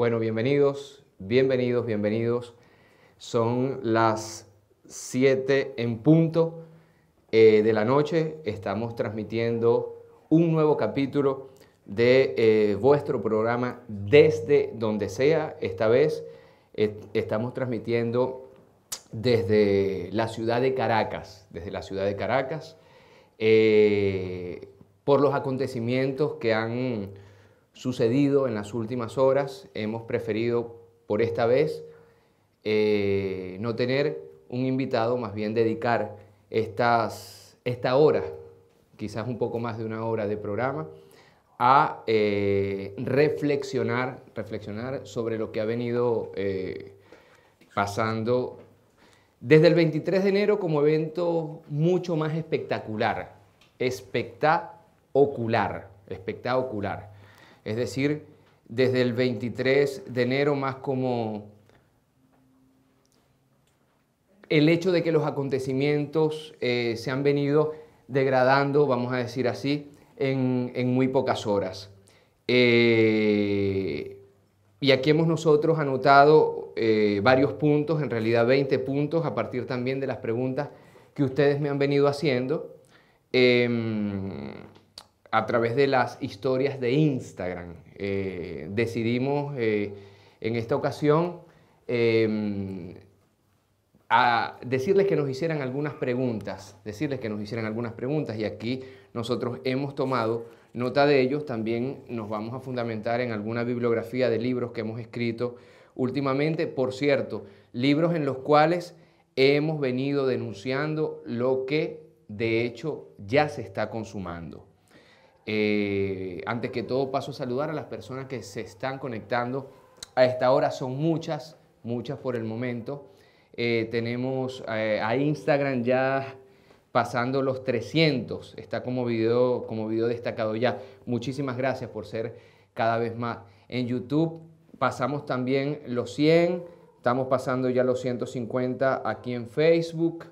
Bueno, bienvenidos, bienvenidos, bienvenidos. Son las 7 en punto eh, de la noche. Estamos transmitiendo un nuevo capítulo de eh, vuestro programa desde donde sea. Esta vez estamos transmitiendo desde la ciudad de Caracas, desde la ciudad de Caracas, eh, por los acontecimientos que han sucedido en las últimas horas, hemos preferido por esta vez eh, no tener un invitado, más bien dedicar estas, esta hora, quizás un poco más de una hora de programa, a eh, reflexionar, reflexionar sobre lo que ha venido eh, pasando desde el 23 de enero como evento mucho más espectacular, espectacular, espectacular es decir, desde el 23 de enero más como el hecho de que los acontecimientos eh, se han venido degradando, vamos a decir así, en, muy pocas horas. Eh, y aquí hemos nosotros anotado eh, varios puntos, en realidad 20 puntos, a partir también de las preguntas que ustedes me han venido haciendo. Em, a través de las historias de Instagram. Eh, decidimos eh, en esta ocasión em, decirles que nos hicieran algunas preguntas, decirles que nos hicieran algunas preguntas y aquí nosotros hemos tomado nota de ellos, también nos vamos a fundamentar en alguna bibliografía de libros que hemos escrito últimamente, por cierto, libros en los cuales hemos venido denunciando lo que de hecho ya se está consumando. Eh, antes que todo paso a saludar a las personas que se están conectando a esta hora. Son muchas, muchas por el momento. Eh, tenemos eh, a Instagram ya pasando los 300. Está como video, como video destacado ya. Muchísimas gracias por ser cada vez más. En YouTube pasamos también los 100. Estamos pasando ya los 150 aquí en Facebook.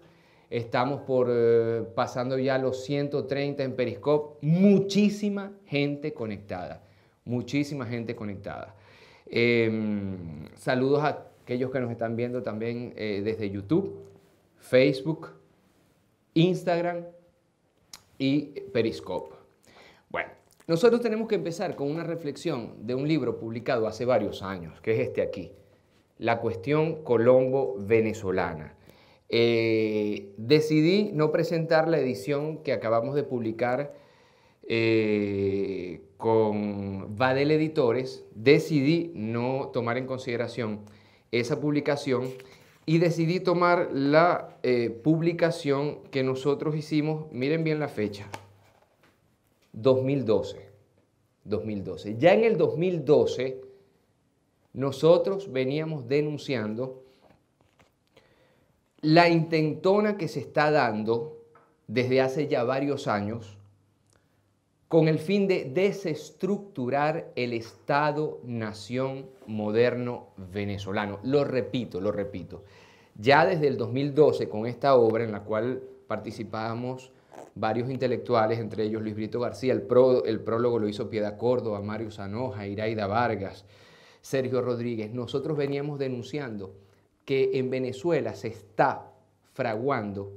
Estamos por eh, pasando ya los 130 en Periscope. Muchísima gente conectada. Muchísima gente conectada. Em, saludos a aquellos que nos están viendo también eh, desde YouTube, Facebook, Instagram y Periscope. Bueno, nosotros tenemos que empezar con una reflexión de un libro publicado hace varios años, que es este aquí, La cuestión colombo-venezolana. Eh, decidí no presentar la edición que acabamos de publicar eh, con Vadel Editores. Decidí no tomar en consideración esa publicación y decidí tomar la eh, publicación que nosotros hicimos, miren bien la fecha, 2012. 2012. Ya en el 2012 nosotros veníamos denunciando la intentona que se está dando desde hace ya varios años con el fin de desestructurar el Estado-nación moderno venezolano. Lo repito, lo repito. Ya desde el 2012, con esta obra en la cual participábamos varios intelectuales, entre ellos Luis Brito García, el, prólogo lo hizo Piedad Córdoba, Mario Zanoja Iraida Vargas, Sergio Rodríguez, nosotros veníamos denunciando que en Venezuela se está fraguando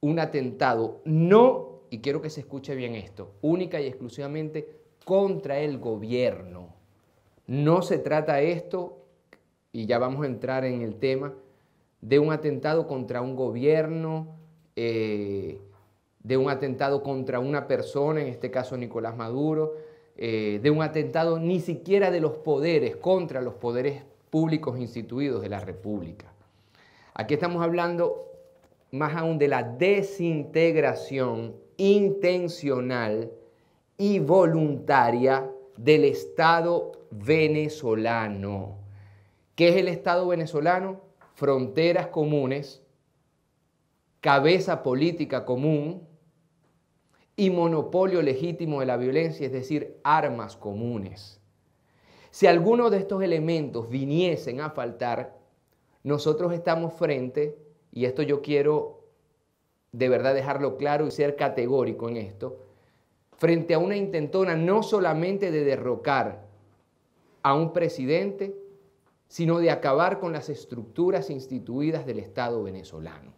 un atentado no, y quiero que se escuche bien esto, única y exclusivamente contra el gobierno. No se trata esto, y ya vamos a entrar en el tema, de un atentado contra un gobierno, eh, de un atentado contra una persona, en este caso Nicolás Maduro, eh, de un atentado ni siquiera de los poderes, contra los poderes públicos instituidos de la República. Aquí estamos hablando más aún de la desintegración intencional y voluntaria del Estado venezolano. ¿Qué es el Estado venezolano? Fronteras comunes, cabeza política común y monopolio legítimo de la violencia, es decir, armas comunes. Si alguno de estos elementos viniesen a faltar, nosotros estamos frente, y esto yo quiero de verdad dejarlo claro y ser categórico en esto, frente a una intentona no solamente de derrocar a un presidente, sino de acabar con las estructuras instituidas del Estado venezolano.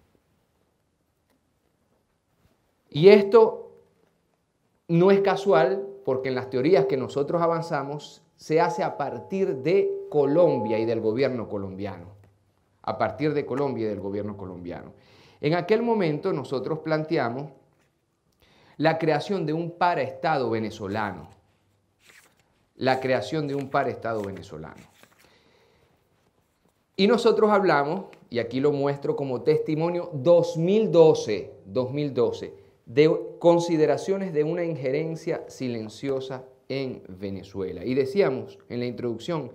Y esto no es casual, porque en las teorías que nosotros avanzamos, se hace a partir de Colombia y del gobierno colombiano. A partir de Colombia y del gobierno colombiano. En aquel momento nosotros planteamos la creación de un paraestado venezolano. La creación de un paraestado venezolano. Y nosotros hablamos, y aquí lo muestro como testimonio, 2012, 2012, de consideraciones de una injerencia silenciosa en Venezuela. Y decíamos en la introducción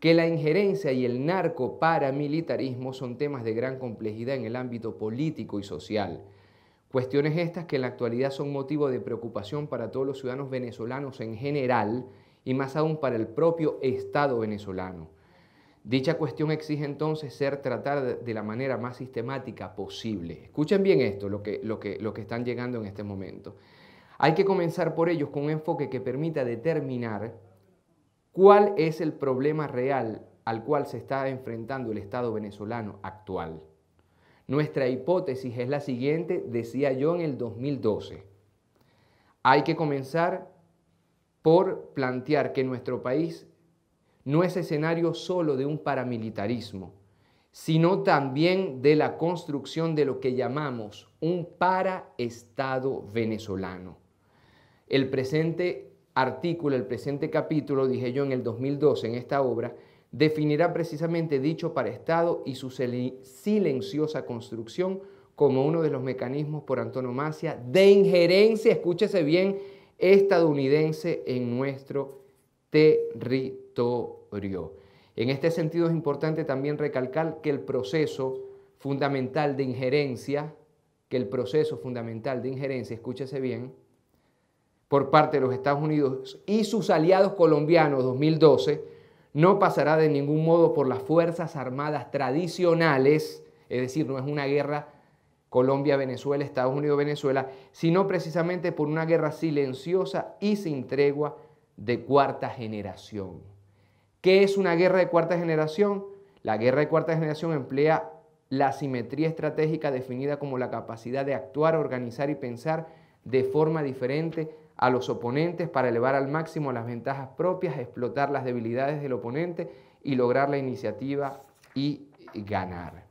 que la injerencia y el narco paramilitarismo son temas de gran complejidad en el ámbito político y social. Cuestiones estas que en la actualidad son motivo de preocupación para todos los ciudadanos venezolanos en general y más aún para el propio Estado venezolano. Dicha cuestión exige entonces ser tratada de la manera más sistemática posible. Escuchen bien esto, lo que, lo que están llegando en este momento. Hay que comenzar por ellos con un enfoque que permita determinar cuál es el problema real al cual se está enfrentando el Estado venezolano actual. Nuestra hipótesis es la siguiente, decía yo en el 2012. Hay que comenzar por plantear que nuestro país no es escenario solo de un paramilitarismo, sino también de la construcción de lo que llamamos un paraestado venezolano. El presente artículo, el presente capítulo, dije yo en el 2012 en esta obra, definirá precisamente dicho para Estado y su silenciosa construcción como uno de los mecanismos por antonomasia de injerencia, escúchese bien, estadounidense en nuestro territorio. En este sentido es importante también recalcar que el proceso fundamental de injerencia, que el proceso fundamental de injerencia, escúchese bien, por parte de los Estados Unidos y sus aliados colombianos 2012 no pasará de ningún modo por las Fuerzas Armadas tradicionales, es decir, no es una guerra Colombia-Venezuela, Estados Unidos-Venezuela, sino precisamente por una guerra silenciosa y sin tregua de cuarta generación. ¿Qué es una guerra de cuarta generación? La guerra de cuarta generación emplea la simetría estratégica definida como la capacidad de actuar, organizar y pensar de forma diferente a los oponentes para elevar al máximo las ventajas propias, explotar las debilidades del oponente y lograr la iniciativa y ganar.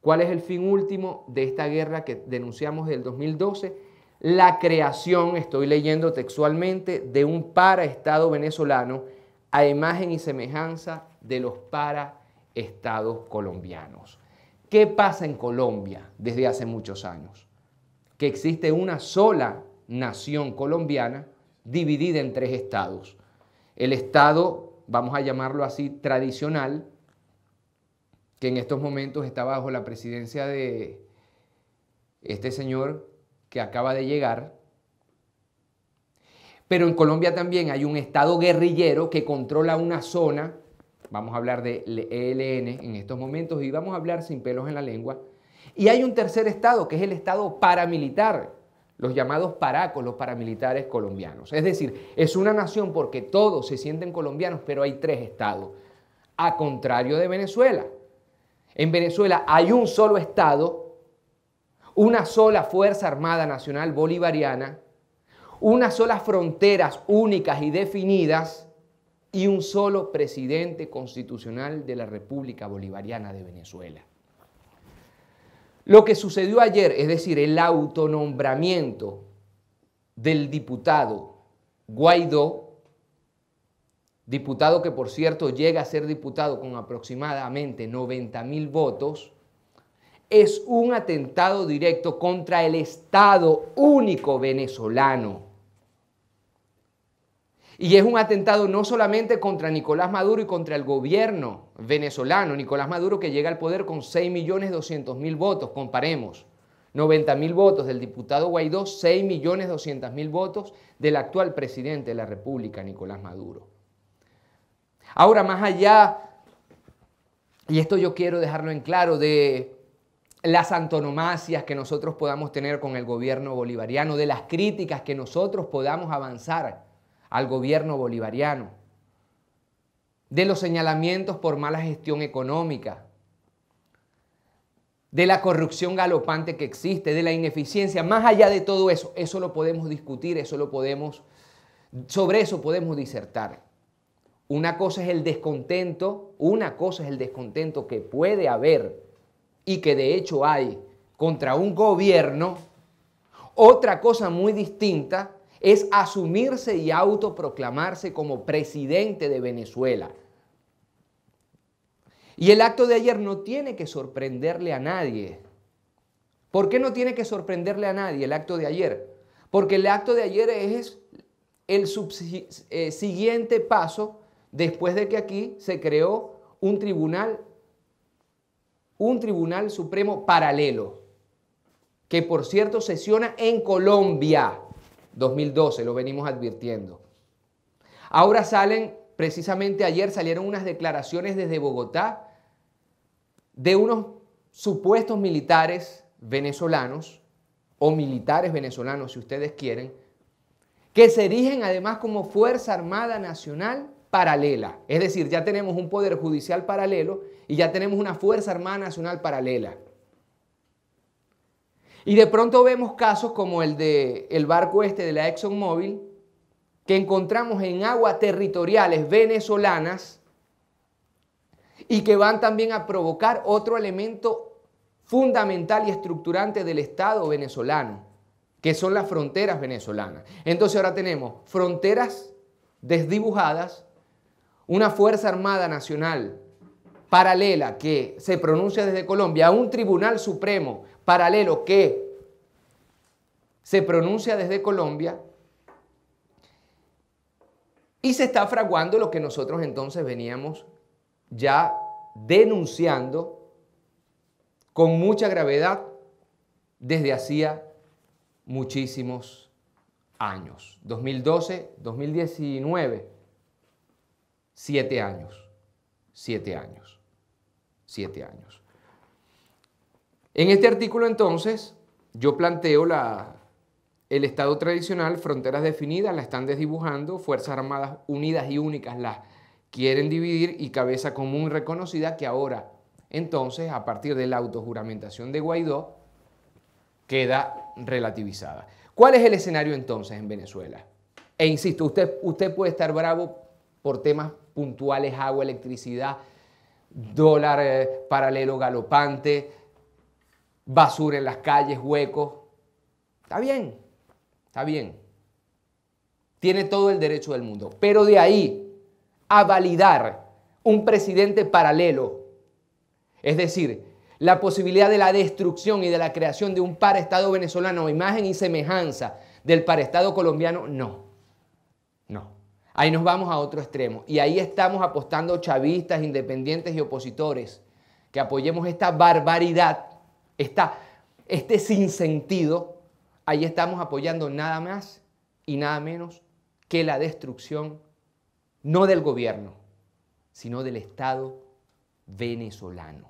¿Cuál es el fin último de esta guerra que denunciamos del 2012? La creación, estoy leyendo textualmente, de un paraestado venezolano a imagen y semejanza de los paraestados colombianos. ¿Qué pasa en Colombia desde hace muchos años? Que existe una sola nación colombiana dividida en tres estados. El estado, vamos a llamarlo así, tradicional, que en estos momentos está bajo la presidencia de este señor que acaba de llegar. Pero en Colombia también hay un estado guerrillero que controla una zona, vamos a hablar de ELN en estos momentos y vamos a hablar sin pelos en la lengua. Y hay un tercer estado que es el estado paramilitar, los llamados paracos, paramilitares colombianos. Es decir, es una nación porque todos se sienten colombianos, pero hay tres estados, a contrario de Venezuela. En Venezuela hay un solo estado, una sola Fuerza Armada Nacional Bolivariana, unas solas fronteras únicas y definidas y un solo presidente constitucional de la República Bolivariana de Venezuela. Lo que sucedió ayer, es decir, el autonombramiento del diputado Guaidó, diputado que por cierto llega a ser diputado con aproximadamente 90 mil votos, es un atentado directo contra el Estado único venezolano. Y es un atentado no solamente contra Nicolás Maduro y contra el gobierno venezolano, Nicolás Maduro que llega al poder con 6.200.000 votos, comparemos. 90.000 votos del diputado Guaidó, 6.200.000 votos del actual presidente de la República, Nicolás Maduro. Ahora, más allá, y esto yo quiero dejarlo en claro, de las antonomasias que nosotros podamos tener con el gobierno bolivariano, de las críticas que nosotros podamos avanzar al gobierno bolivariano, de los señalamientos por mala gestión económica, de la corrupción galopante que existe, de la ineficiencia, más allá de todo eso, eso lo podemos discutir, eso lo podemos, sobre eso podemos disertar. Una cosa es el descontento, una cosa es el descontento que puede haber y que de hecho hay contra un gobierno, otra cosa muy distinta es asumirse y autoproclamarse como presidente de Venezuela. Y el acto de ayer no tiene que sorprenderle a nadie. ¿Por qué no tiene que sorprenderle a nadie el acto de ayer? Porque el acto de ayer es el eh, siguiente paso después de que aquí se creó un tribunal, un tribunal supremo paralelo, que por cierto sesiona en Colombia. 2012, lo venimos advirtiendo. Ahora salen, precisamente ayer salieron unas declaraciones desde Bogotá de unos supuestos militares venezolanos, o militares venezolanos si ustedes quieren, que se erigen además como Fuerza Armada Nacional paralela. Es decir, ya tenemos un poder judicial paralelo y ya tenemos una Fuerza Armada Nacional paralela. Y de pronto vemos casos como el del barco este de la ExxonMobil, que encontramos en aguas territoriales venezolanas y que van también a provocar otro elemento fundamental y estructurante del Estado venezolano, que son las fronteras venezolanas. Entonces ahora tenemos fronteras desdibujadas, una Fuerza Armada Nacional paralela que se pronuncia desde Colombia, un Tribunal Supremo paralelo que se pronuncia desde Colombia y se está fraguando lo que nosotros entonces veníamos ya denunciando con mucha gravedad desde hacía muchísimos años. 2012, 2019, siete años, siete años, siete años. En este artículo entonces yo planteo la, el Estado tradicional, fronteras definidas, la están desdibujando, Fuerzas Armadas unidas y únicas las quieren dividir y cabeza común reconocida que ahora, entonces, a partir de la autojuramentación de Guaidó, queda relativizada. ¿Cuál es el escenario entonces en Venezuela? E insisto, usted, usted puede estar bravo por temas puntuales, agua, electricidad, dólar eh, paralelo galopante, basura en las calles, huecos. Está bien, está bien. Tiene todo el derecho del mundo. Pero de ahí a validar un presidente paralelo, es decir, la posibilidad de la destrucción y de la creación de un paraestado venezolano, imagen y semejanza del paraestado colombiano, no. No. Ahí nos vamos a otro extremo. Y ahí estamos apostando chavistas, independientes y opositores que apoyemos esta barbaridad Está este sinsentido, ahí estamos apoyando nada más y nada menos que la destrucción no del gobierno, sino del Estado venezolano.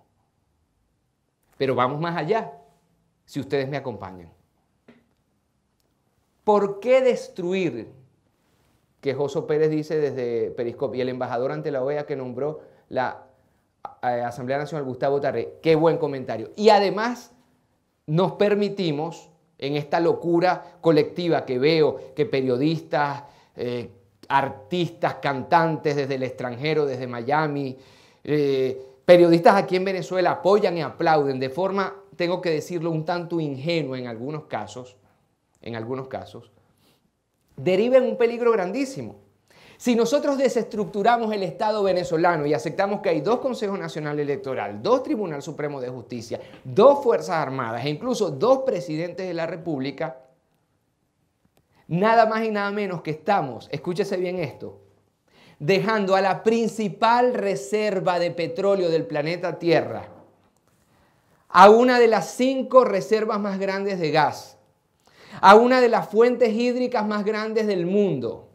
Pero vamos más allá, si ustedes me acompañan. ¿Por qué destruir? Que José Pérez dice desde periscopio y el embajador ante la OEA que nombró la Asamblea Nacional Gustavo Tarré. Qué buen comentario. Y además nos permitimos, en esta locura colectiva que veo, que periodistas, eh, artistas, cantantes desde el extranjero, desde Miami, eh, periodistas aquí en Venezuela apoyan y aplauden de forma, tengo que decirlo, un tanto ingenua en algunos casos, en algunos casos, deriva un peligro grandísimo. Si nosotros desestructuramos el Estado venezolano y aceptamos que hay dos Consejos Nacional Electoral, dos Tribunal Supremo de Justicia, dos Fuerzas Armadas e incluso dos presidentes de la República, nada más y nada menos que estamos, escúchese bien esto, dejando a la principal reserva de petróleo del planeta Tierra, a una de las cinco reservas más grandes de gas, a una de las fuentes hídricas más grandes del mundo,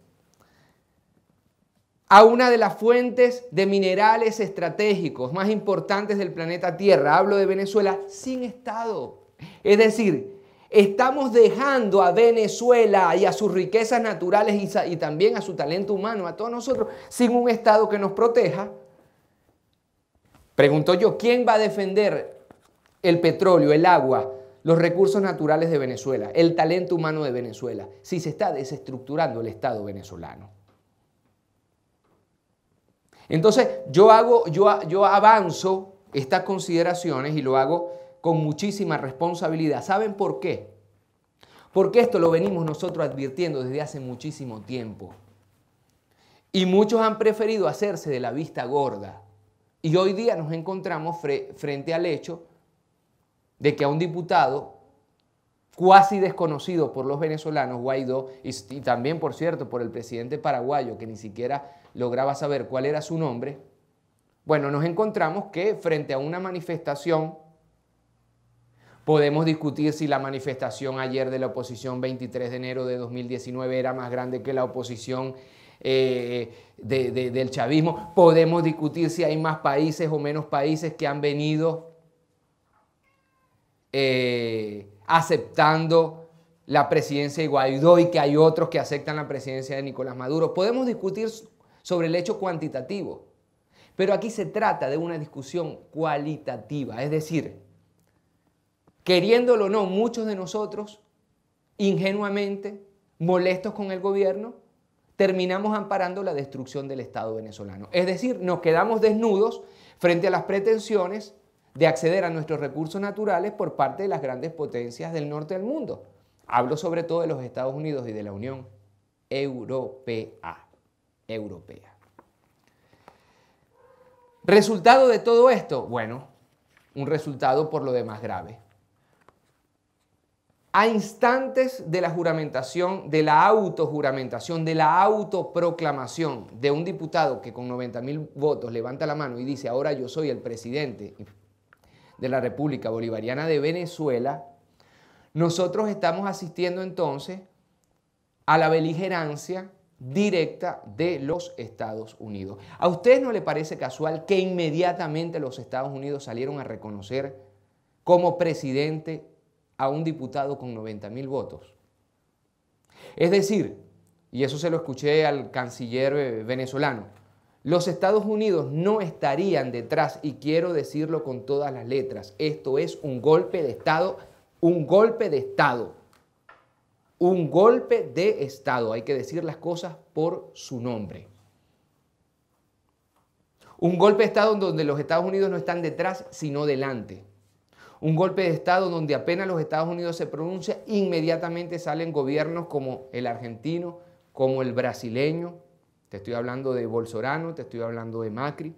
a una de las fuentes de minerales estratégicos más importantes del planeta Tierra. Hablo de Venezuela sin Estado. Es decir, estamos dejando a Venezuela y a sus riquezas naturales y, también a su talento humano, a todos nosotros, sin un Estado que nos proteja. Pregunto yo, ¿quién va a defender el petróleo, el agua, los recursos naturales de Venezuela, el talento humano de Venezuela, si se está desestructurando el Estado venezolano? Entonces yo, hago, yo, yo avanzo estas consideraciones y lo hago con muchísima responsabilidad. ¿Saben por qué? Porque esto lo venimos nosotros advirtiendo desde hace muchísimo tiempo. Y muchos han preferido hacerse de la vista gorda. Y hoy día nos encontramos frente al hecho de que a un diputado cuasi desconocido por los venezolanos, Guaidó, y, también, por cierto, por el presidente paraguayo, que ni siquiera lograba saber cuál era su nombre, bueno, nos encontramos que frente a una manifestación, podemos discutir si la manifestación ayer de la oposición 23 de enero de 2019 era más grande que la oposición eh, del chavismo, podemos discutir si hay más países o menos países que han venido. Eh, aceptando la presidencia de Guaidó y que hay otros que aceptan la presidencia de Nicolás Maduro. Podemos discutir sobre el hecho cuantitativo, pero aquí se trata de una discusión cualitativa, es decir, queriéndolo o no, muchos de nosotros, ingenuamente, molestos con el gobierno, terminamos amparando la destrucción del Estado venezolano. Es decir, nos quedamos desnudos frente a las pretensiones de acceder a nuestros recursos naturales por parte de las grandes potencias del norte del mundo. Hablo sobre todo de los Estados Unidos y de la Unión Europea. ¿Resultado de todo esto? Bueno, un resultado por lo demás grave. A instantes de la juramentación, de la autojuramentación, de la autoproclamación de un diputado que con 90.000 mil votos levanta la mano y dice, ahora yo soy el presidente, de la República Bolivariana de Venezuela, nosotros estamos asistiendo entonces a la beligerancia directa de los Estados Unidos. ¿A usted no le parece casual que inmediatamente los Estados Unidos salieron a reconocer como presidente a un diputado con 90 mil votos? Es decir, y eso se lo escuché al canciller eh, venezolano, los Estados Unidos no estarían detrás, y quiero decirlo con todas las letras, esto es un golpe de Estado, un golpe de Estado, un golpe de Estado, hay que decir las cosas por su nombre. Un golpe de Estado donde los Estados Unidos no están detrás, sino delante. Un golpe de Estado donde apenas los Estados Unidos se pronuncian, inmediatamente salen gobiernos como el argentino, como el brasileño, te estoy hablando de Bolsorano, te estoy hablando de Macri.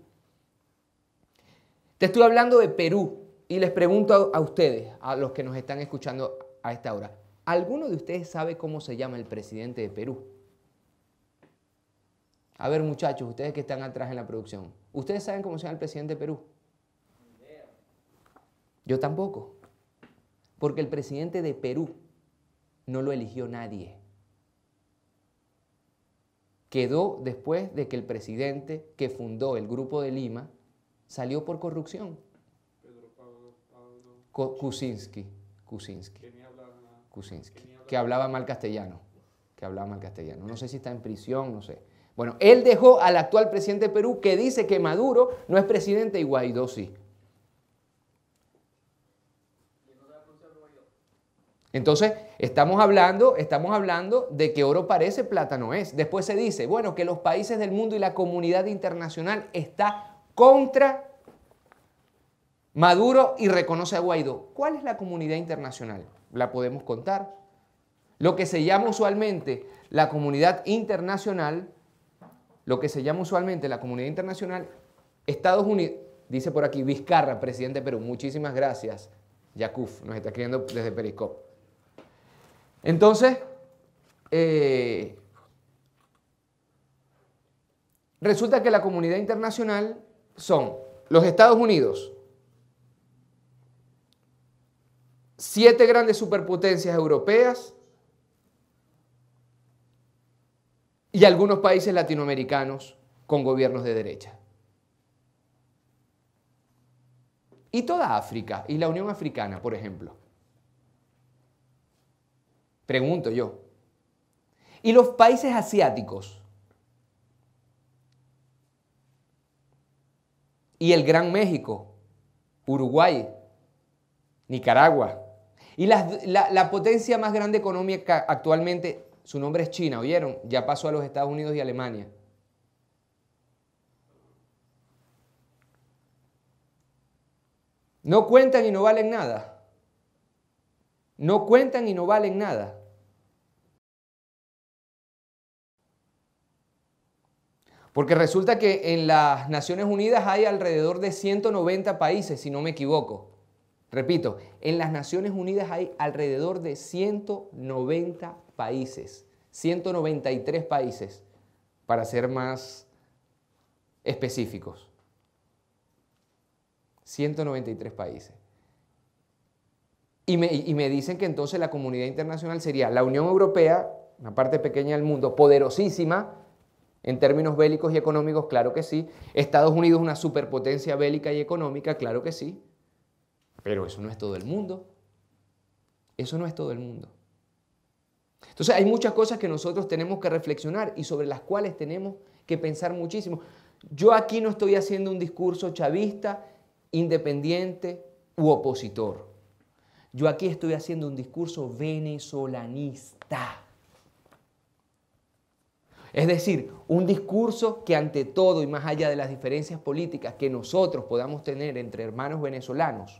Te estoy hablando de Perú y les pregunto a, a ustedes, a los que nos están escuchando a esta hora, ¿alguno de ustedes sabe cómo se llama el presidente de Perú? A ver muchachos, ustedes que están atrás en la producción, ¿ustedes saben cómo se llama el presidente de Perú? Yo tampoco, porque el presidente de Perú no lo eligió nadie quedó después de que el presidente que fundó el Grupo de Lima salió por corrupción. Pedro Pablo, Kuczynski, que hablaba mal castellano, que hablaba mal castellano. No sé si está en prisión, no sé. Bueno, él dejó al actual presidente de Perú que dice que Maduro no es presidente y Guaidó sí. Entonces, estamos hablando, estamos hablando de que oro parece, plata no es. Después se dice, bueno, que los países del mundo y la comunidad internacional está contra Maduro y reconoce a Guaidó. ¿Cuál es la comunidad internacional? La podemos contar. Lo que se llama usualmente la comunidad internacional, lo que se llama usualmente la comunidad internacional, Estados Unidos, dice por aquí Vizcarra, presidente de Perú, muchísimas gracias. Yakuf nos está escribiendo desde Periscope. Entonces, eh, resulta que la comunidad internacional son los Estados Unidos, siete grandes superpotencias europeas y algunos países latinoamericanos con gobiernos de derecha. Y toda África y la Unión Africana, por ejemplo. Pregunto yo. ¿Y los países asiáticos? ¿Y el Gran México? Uruguay, Nicaragua. Y la, potencia más grande económica actualmente, su nombre es China, ¿oyeron? Ya pasó a los Estados Unidos y Alemania. No cuentan y no valen nada. No cuentan y no valen nada. Porque resulta que en las Naciones Unidas hay alrededor de 190 países, si no me equivoco. Repito, en las Naciones Unidas hay alrededor de 190 países, 193 países, para ser más específicos. 193 países. Y me, dicen que entonces la comunidad internacional sería la Unión Europea, una parte pequeña del mundo, poderosísima, en términos bélicos y económicos, claro que sí. Estados Unidos una superpotencia bélica y económica, claro que sí. Pero eso no es todo el mundo. Eso no es todo el mundo. Entonces hay muchas cosas que nosotros tenemos que reflexionar y sobre las cuales tenemos que pensar muchísimo. Yo aquí no estoy haciendo un discurso chavista, independiente u opositor. Yo aquí estoy haciendo un discurso venezolanista. Es decir, un discurso que ante todo y más allá de las diferencias políticas que nosotros podamos tener entre hermanos venezolanos,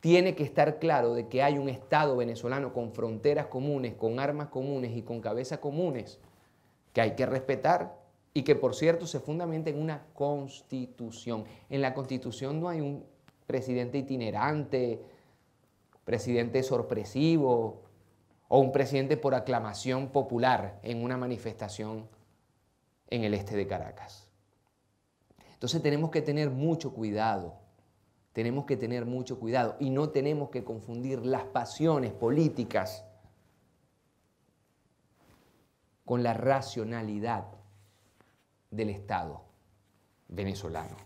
tiene que estar claro de que hay un Estado venezolano con fronteras comunes, con armas comunes y con cabezas comunes que hay que respetar y que por cierto se fundamenta en una constitución. En la constitución no hay un presidente itinerante, presidente sorpresivo o un presidente por aclamación popular en una manifestación en el este de Caracas. Entonces tenemos que tener mucho cuidado, tenemos que tener mucho cuidado y no tenemos que confundir las pasiones políticas con la racionalidad del Estado venezolano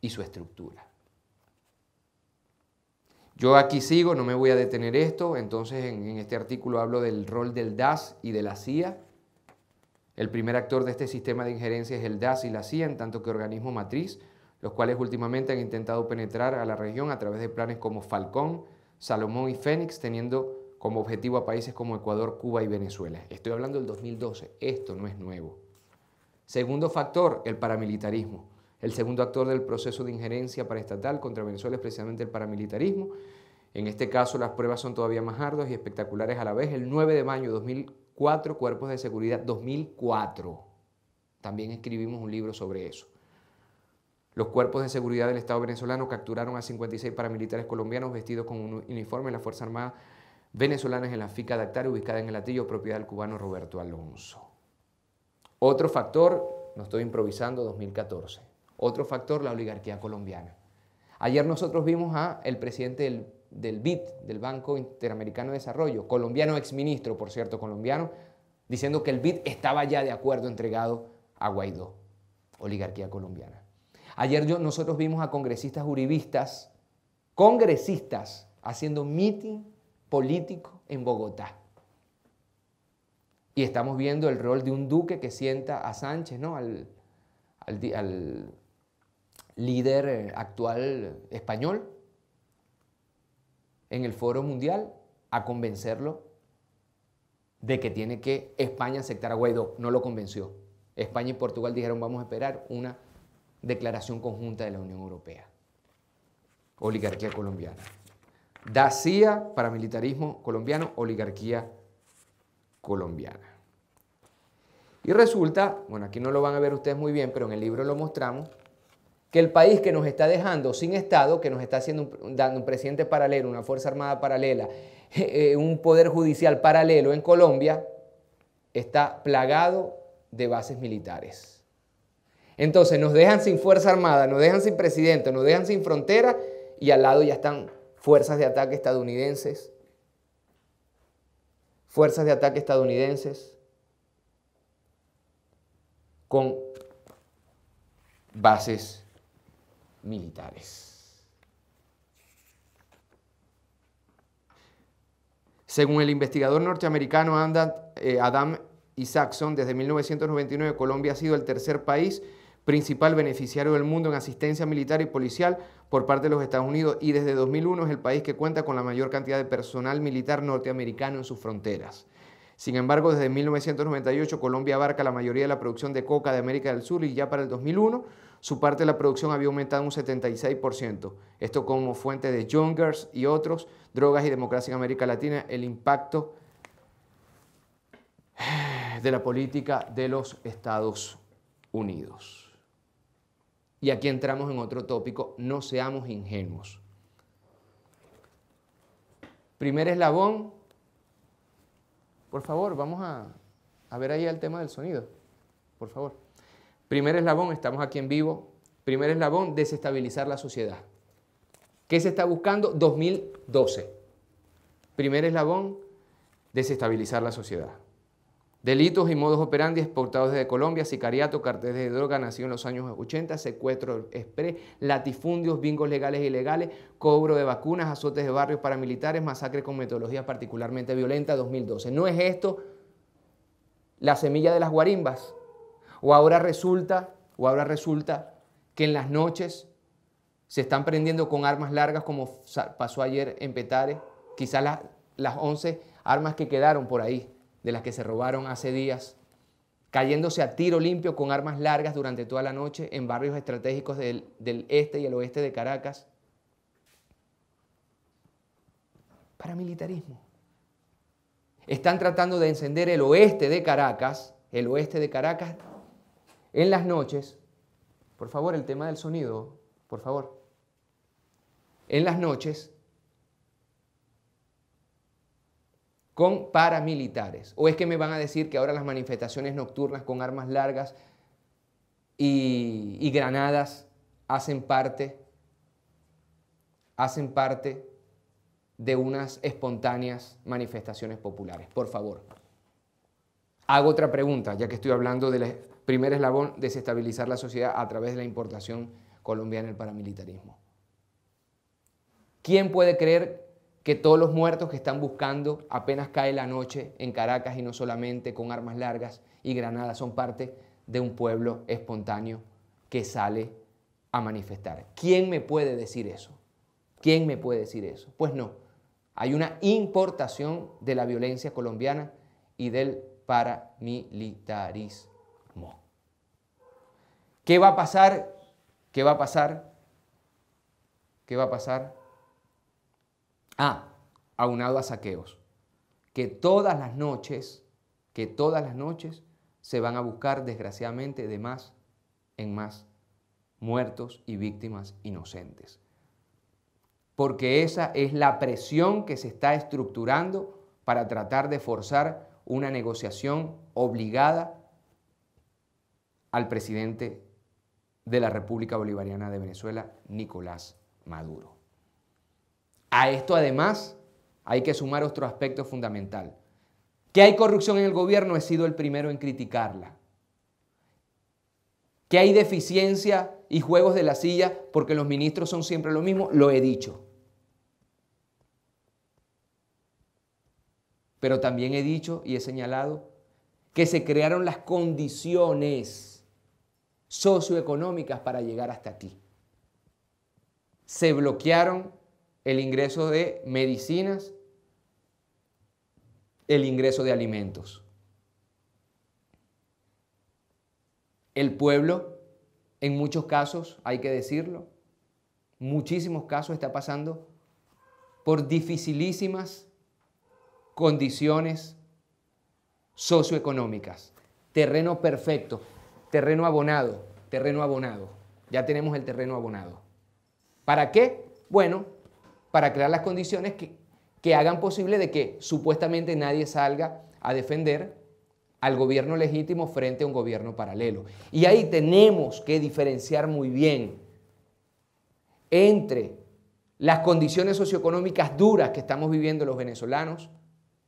y su estructura. Yo aquí sigo, no me voy a detener esto, entonces en, este artículo hablo del rol del DAS y de la CIA. El primer actor de este sistema de injerencia es el DAS y la CIA, en tanto que organismo matriz, los cuales últimamente han intentado penetrar a la región a través de planes como Falcón, Salomón y Fénix, teniendo como objetivo a países como Ecuador, Cuba y Venezuela. Estoy hablando del 2012, esto no es nuevo. Segundo factor, el paramilitarismo. El segundo actor del proceso de injerencia paraestatal contra Venezuela es precisamente el paramilitarismo. En este caso las pruebas son todavía más arduas y espectaculares a la vez. El 9 de mayo de 2004, cuerpos de seguridad 2004. También escribimos un libro sobre eso. Los cuerpos de seguridad del Estado venezolano capturaron a 56 paramilitares colombianos vestidos con un uniforme de la Fuerza Armada venezolana en la FICA de ubicada en el Latillo, propiedad del cubano Roberto Alonso. Otro factor, no estoy improvisando, 2014. Otro factor, la oligarquía colombiana. Ayer nosotros vimos a el presidente del, del BID, del Banco Interamericano de Desarrollo, colombiano exministro, por cierto, colombiano, diciendo que el BID estaba ya de acuerdo entregado a Guaidó, oligarquía colombiana. Ayer yo, nosotros vimos a congresistas uribistas, congresistas, haciendo mitin político en Bogotá. Y estamos viendo el rol de un duque que sienta a Sánchez, ¿no? al, al líder eh, actual español en el foro mundial a convencerlo de que tiene que España aceptar a Guaidó. No lo convenció. España y Portugal dijeron vamos a esperar una declaración conjunta de la Unión Europea. Oligarquía colombiana. Dacía, paramilitarismo colombiano, oligarquía colombiana. Y resulta, bueno, aquí no lo van a ver ustedes muy bien, pero en el libro lo mostramos, que el país que nos está dejando sin Estado, que nos está haciendo dando un presidente paralelo, una Fuerza Armada paralela, eh, eh, un poder judicial paralelo en Colombia, está plagado de bases militares. Entonces nos dejan sin Fuerza Armada, nos dejan sin presidente, nos dejan sin frontera y al lado ya están fuerzas de ataque estadounidenses, fuerzas de ataque estadounidenses con bases militares. Según el investigador norteamericano eh, Adam Isaacson, desde 1999 Colombia ha sido el tercer país principal beneficiario del mundo en asistencia militar y policial por parte de los Estados Unidos y desde 2001 es el país que cuenta con la mayor cantidad de personal militar norteamericano en sus fronteras. Sin embargo, desde 1998 Colombia abarca la mayoría de la producción de coca de América del Sur y ya para el 2001 su parte de la producción había aumentado un 76%. Esto como fuente de Jungers y otros, Drogas y Democracia en América Latina, el impacto de la política de los Estados Unidos. Y aquí entramos en otro tópico, no seamos ingenuos. Primer eslabón, por favor, vamos a, a ver ahí el tema del sonido, por favor. Primer eslabón, estamos aquí en vivo. Primer eslabón, desestabilizar la sociedad. ¿Qué se está buscando? 2012. Primer eslabón, desestabilizar la sociedad. Delitos y modos operandi exportados desde Colombia, sicariato, carteles de droga nacido en los años 80, secuestro exprés, latifundios, bingos legales e ilegales, cobro de vacunas, azotes de barrios paramilitares, masacre con metodología particularmente violenta 2012. ¿No es esto la semilla de las guarimbas? O ahora resulta, o ahora resulta que en las noches se están prendiendo con armas largas como pasó ayer en Petare, quizás las, las 11 armas que quedaron por ahí, de las que se robaron hace días, cayéndose a tiro limpio con armas largas durante toda la noche en barrios estratégicos del, del este y el oeste de Caracas. Paramilitarismo. Están tratando de encender el oeste de Caracas, el oeste de Caracas, en las noches, por favor, el tema del sonido, por favor, en las noches con paramilitares. ¿O es que me van a decir que ahora las manifestaciones nocturnas con armas largas y, granadas hacen parte, hacen parte de unas espontáneas manifestaciones populares? Por favor. Hago otra pregunta, ya que estoy hablando de la primer eslabón, desestabilizar la sociedad a través de la importación colombiana del paramilitarismo. ¿Quién puede creer que todos los muertos que están buscando apenas cae la noche en Caracas y no solamente con armas largas y granadas son parte de un pueblo espontáneo que sale a manifestar? ¿Quién me puede decir eso? ¿Quién me puede decir eso? Pues no, hay una importación de la violencia colombiana y del paramilitarismo. ¿Qué va a pasar? ¿Qué va a pasar? ¿Qué va a pasar? Ah, aunado a saqueos. Que todas las noches, que todas las noches se van a buscar desgraciadamente de más en más muertos y víctimas inocentes. Porque esa es la presión que se está estructurando para tratar de forzar una negociación obligada al presidente de la República Bolivariana de Venezuela, Nicolás Maduro. A esto además hay que sumar otro aspecto fundamental. Que hay corrupción en el gobierno, he sido el primero en criticarla. Que hay deficiencia y juegos de la silla porque los ministros son siempre lo mismo, lo he dicho. Pero también he dicho y he señalado que se crearon las condiciones socioeconómicas para llegar hasta aquí. Se bloquearon el ingreso de medicinas, el ingreso de alimentos. El pueblo, en muchos casos, hay que decirlo, muchísimos casos está pasando por dificilísimas condiciones socioeconómicas. Terreno perfecto terreno abonado, terreno abonado. Ya tenemos el terreno abonado. ¿Para qué? Bueno, para crear las condiciones que, que hagan posible de que supuestamente nadie salga a defender al gobierno legítimo frente a un gobierno paralelo. Y ahí tenemos que diferenciar muy bien entre las condiciones socioeconómicas duras que estamos viviendo los venezolanos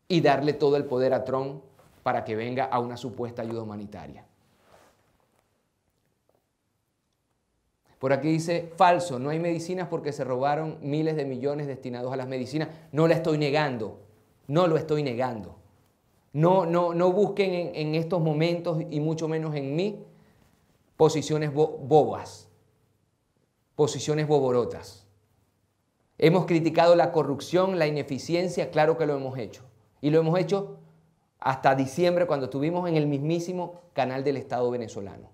y darle todo el poder a Trump para que venga a una supuesta ayuda humanitaria. Por aquí dice, falso, no hay medicinas porque se robaron miles de millones destinados a las medicinas. No la estoy negando, no lo estoy negando. No, no, no busquen en, estos momentos y mucho menos en mí posiciones bobas, posiciones boborotas. Hemos criticado la corrupción, la ineficiencia, claro que lo hemos hecho. Y lo hemos hecho hasta diciembre cuando estuvimos en el mismísimo canal del Estado venezolano.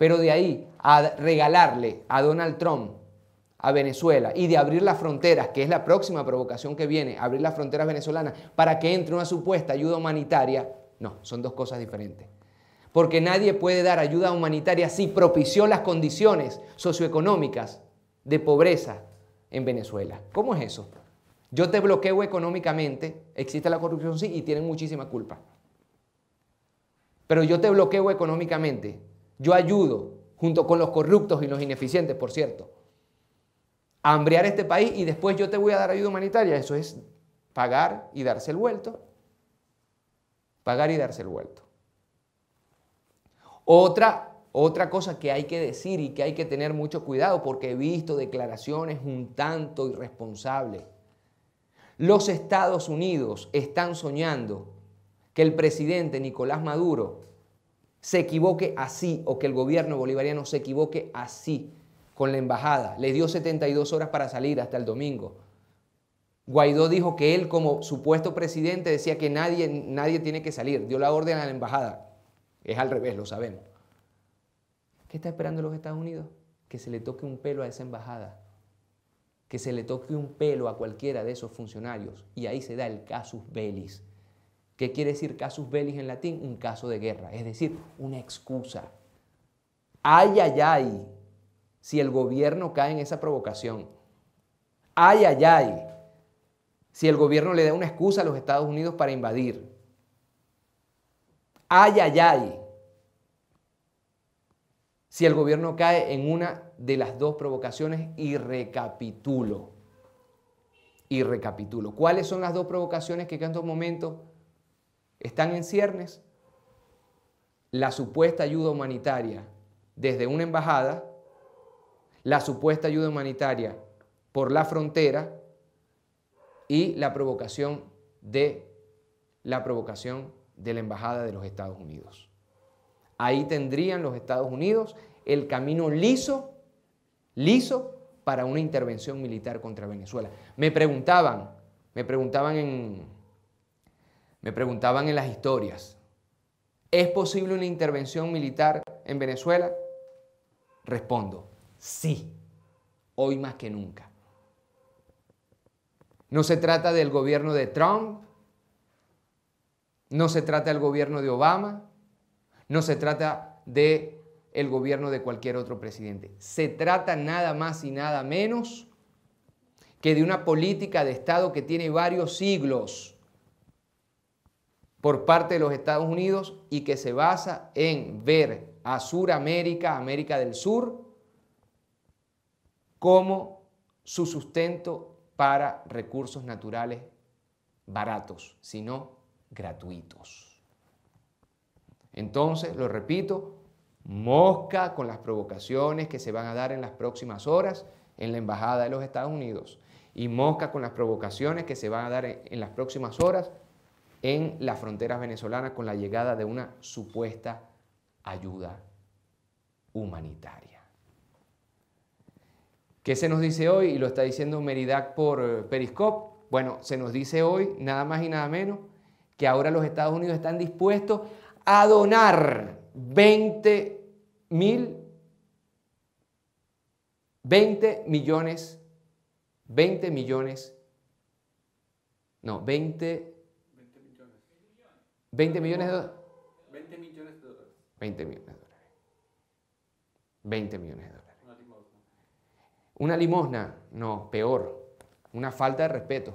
Pero de ahí a regalarle a Donald Trump a Venezuela y de abrir las fronteras, que es la próxima provocación que viene, abrir las fronteras venezolanas para que entre una supuesta ayuda humanitaria, no, son dos cosas diferentes. Porque nadie puede dar ayuda humanitaria si propició las condiciones socioeconómicas de pobreza en Venezuela. ¿Cómo es eso? Yo te bloqueo económicamente, existe la corrupción sí y tienen muchísima culpa. Pero yo te bloqueo económicamente, yo ayudo, junto con los corruptos y los ineficientes, por cierto, a hambrear este país y después yo te voy a dar ayuda humanitaria. Eso es pagar y darse el vuelto. Pagar y darse el vuelto. Otra, otra cosa que hay que decir y que hay que tener mucho cuidado porque he visto declaraciones un tanto irresponsables. Los Estados Unidos están soñando que el presidente Nicolás Maduro se equivoque así o que el gobierno bolivariano se equivoque así con la embajada. Le dio 72 horas para salir hasta el domingo. Guaidó dijo que él como supuesto presidente decía que nadie, nadie tiene que salir. Dio la orden a la embajada. Es al revés, lo sabemos. ¿Qué está esperando los Estados Unidos? Que se le toque un pelo a esa embajada. Que se le toque un pelo a cualquiera de esos funcionarios. Y ahí se da el casus belli. ¿Qué quiere decir casus belli en latín? Un caso de guerra, es decir, una excusa. Ay, ay, ay, si el gobierno cae en esa provocación. Ay, ay, ay, si el gobierno le da una excusa a los Estados Unidos para invadir. Ay, ay, ay, si el gobierno cae en una de las dos provocaciones y recapitulo. Y recapitulo. ¿Cuáles son las dos provocaciones que en estos momentos están en ciernes la supuesta ayuda humanitaria desde una embajada, la supuesta ayuda humanitaria por la frontera y la provocación de la provocación de la embajada de los Estados Unidos. Ahí tendrían los Estados Unidos el camino liso, liso para una intervención militar contra Venezuela. Me preguntaban, me preguntaban en, me preguntaban en las historias, ¿es posible una intervención militar en Venezuela? Respondo, sí, hoy más que nunca. No se trata del gobierno de Trump, no se trata del gobierno de Obama, no se trata de el gobierno de cualquier otro presidente. Se trata nada más y nada menos que de una política de Estado que tiene varios siglos por parte de los Estados Unidos y que se basa en ver a Suramérica, América del Sur, como su sustento para recursos naturales baratos, sino gratuitos. Entonces, lo repito, mosca con las provocaciones que se van a dar en las próximas horas en la Embajada de los Estados Unidos y mosca con las provocaciones que se van a dar en, las próximas horas en las fronteras venezolanas con la llegada de una supuesta ayuda humanitaria. ¿Qué se nos dice hoy? Y lo está diciendo Meridac por eh, Periscope. Bueno, se nos dice hoy, nada más y nada menos, que ahora los Estados Unidos están dispuestos a donar 20 mil, 20 millones, 20 millones, no, 20 ¿20 millones de dólares? 20 millones de dólares. 20 millones de dólares. 20 millones de dólares. Una limosna. Una limosna, no, peor. Una falta de respeto.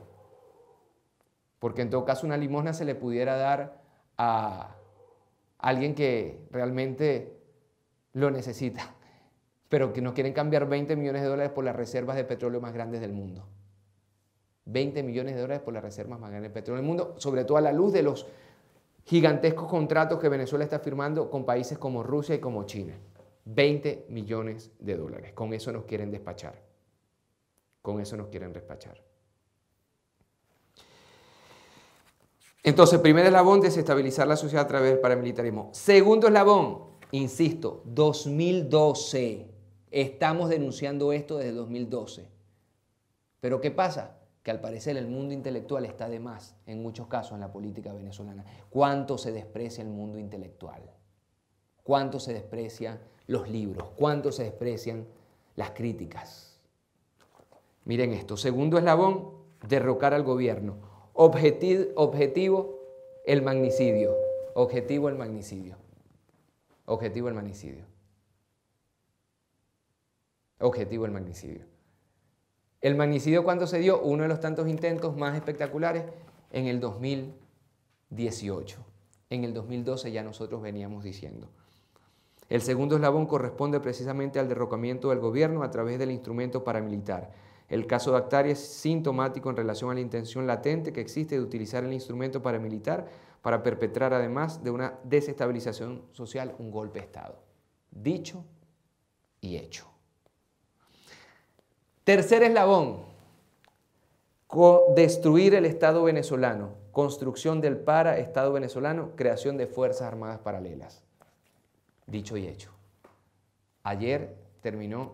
Porque en todo caso una limosna se le pudiera dar a alguien que realmente lo necesita, pero que no quieren cambiar 20 millones de dólares por las reservas de petróleo más grandes del mundo. 20 millones de dólares por las reservas más grandes de petróleo del mundo, sobre todo a la luz de los gigantescos contratos que Venezuela está firmando con países como Rusia y como China. 20 millones de dólares. Con eso nos quieren despachar. Con eso nos quieren despachar. Entonces, primer eslabón, desestabilizar la sociedad a través del paramilitarismo. Segundo eslabón, insisto, 2012. Estamos denunciando esto desde 2012. Pero ¿qué pasa? que al parecer el mundo intelectual está de más en muchos casos en la política venezolana. ¿Cuánto se desprecia el mundo intelectual? ¿Cuánto se desprecian los libros? ¿Cuánto se desprecian las críticas? Miren esto, segundo eslabón, derrocar al gobierno. Objetivo, objetivo el magnicidio. Objetivo el magnicidio. Objetivo el magnicidio. Objetivo el magnicidio. El magnicidio cuando se dio, uno de los tantos intentos más espectaculares, en el 2018. En el 2012 ya nosotros veníamos diciendo. El segundo eslabón corresponde precisamente al derrocamiento del gobierno a través del instrumento paramilitar. El caso de Actari es sintomático en relación a la intención latente que existe de utilizar el instrumento paramilitar para perpetrar, además de una desestabilización social, un golpe de Estado. Dicho y hecho. Tercer eslabón, destruir el Estado venezolano, construcción del para-Estado venezolano, creación de Fuerzas Armadas Paralelas. Dicho y hecho. Ayer terminó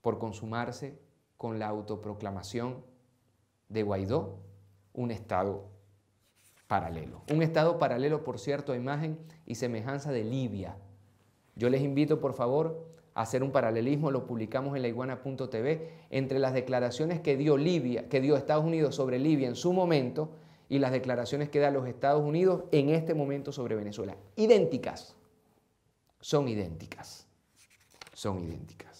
por consumarse con la autoproclamación de Guaidó un Estado paralelo. Un Estado paralelo, por cierto, a imagen y semejanza de Libia. Yo les invito, por favor, hacer un paralelismo, lo publicamos en laiguana.tv, entre las declaraciones que dio Libia, que dio Estados Unidos sobre Libia en su momento y las declaraciones que da los Estados Unidos en este momento sobre Venezuela. Idénticas. Son idénticas. Son idénticas.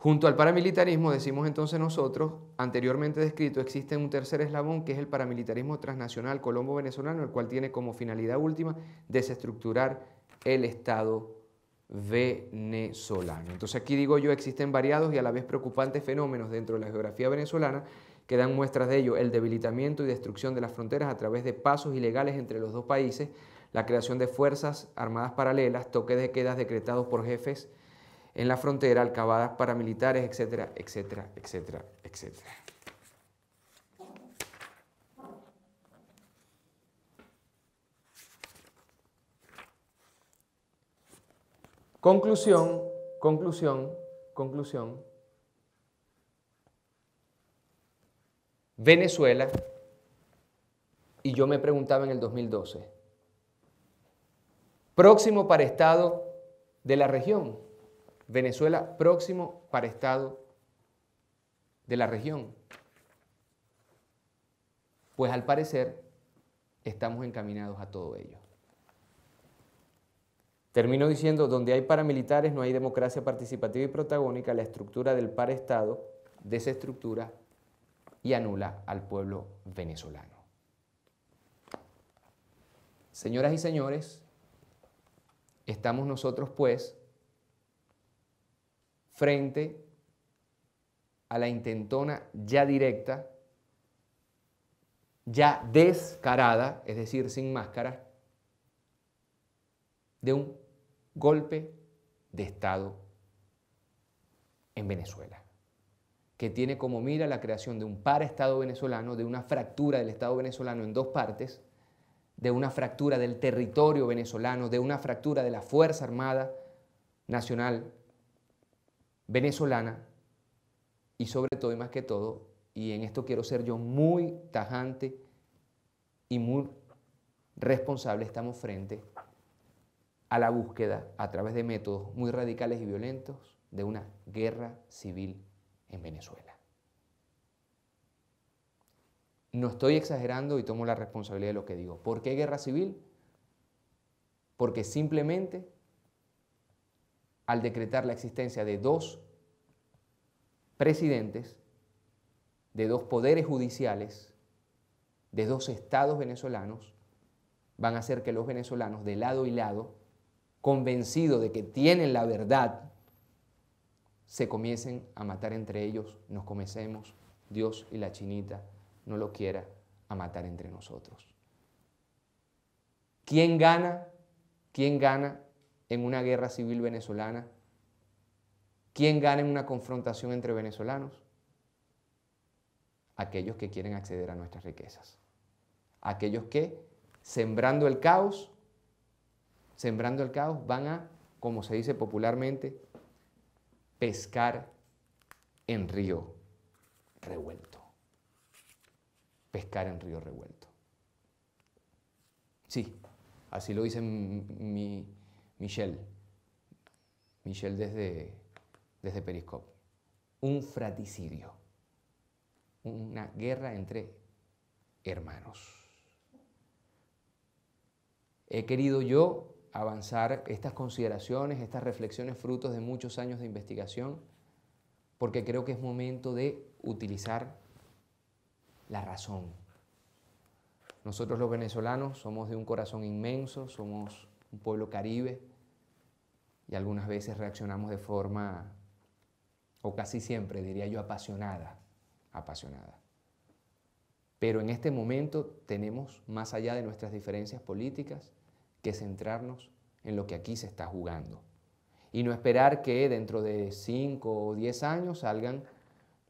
Junto al paramilitarismo, decimos entonces nosotros, anteriormente descrito, existe un tercer eslabón que es el paramilitarismo transnacional colombo-venezolano, el cual tiene como finalidad última desestructurar el Estado venezolano. Entonces aquí digo yo, existen variados y a la vez preocupantes fenómenos dentro de la geografía venezolana que dan muestras de ello, el debilitamiento y destrucción de las fronteras a través de pasos ilegales entre los dos países, la creación de fuerzas armadas paralelas, toques de quedas decretados por jefes en la frontera, alcabadas paramilitares, etcétera, etcétera, etcétera, etcétera. Conclusión, conclusión, conclusión. Venezuela, y yo me preguntaba en el 2012, próximo para Estado de la región. Venezuela próximo para Estado de la región. Pues al parecer estamos encaminados a todo ello. Termino diciendo, donde hay paramilitares no hay democracia participativa y protagónica, la estructura del Estado desestructura y anula al pueblo venezolano. Señoras y señores, estamos nosotros pues frente a la intentona ya directa, ya descarada, es decir, sin máscara, de un golpe de Estado en Venezuela, que tiene como mira la creación de un para-Estado venezolano, de una fractura del Estado venezolano en dos partes, de una fractura del territorio venezolano, de una fractura de la Fuerza Armada Nacional venezolana y sobre todo y más que todo, y en esto quiero ser yo muy tajante y muy responsable, estamos frente a la búsqueda a través de métodos muy radicales y violentos de una guerra civil en Venezuela. No estoy exagerando y tomo la responsabilidad de lo que digo. ¿Por qué guerra civil? Porque simplemente al decretar la existencia de dos presidentes, de dos poderes judiciales, de dos estados venezolanos, van a hacer que los venezolanos de lado y lado, convencidos de que tienen la verdad, se comiencen a matar entre ellos, nos comencemos, Dios y la chinita no lo quiera, a matar entre nosotros. ¿Quién gana? ¿Quién gana en una guerra civil venezolana? ¿Quién gana en una confrontación entre venezolanos? Aquellos que quieren acceder a nuestras riquezas. Aquellos que, sembrando el caos, sembrando el caos, van a, como se dice popularmente, pescar en río revuelto. Pescar en río revuelto. Sí, así lo dice mi, Michelle, Michelle desde, desde Periscope, un fraticidio, una guerra entre hermanos. He querido yo avanzar estas consideraciones, estas reflexiones frutos de muchos años de investigación, porque creo que es momento de utilizar la razón. Nosotros los venezolanos somos de un corazón inmenso, somos un pueblo caribe, y algunas veces reaccionamos de forma, o casi siempre diría yo, apasionada, apasionada. Pero en este momento tenemos, más allá de nuestras diferencias políticas, que centrarnos en lo que aquí se está jugando. Y no esperar que dentro de 5 o 10 años salgan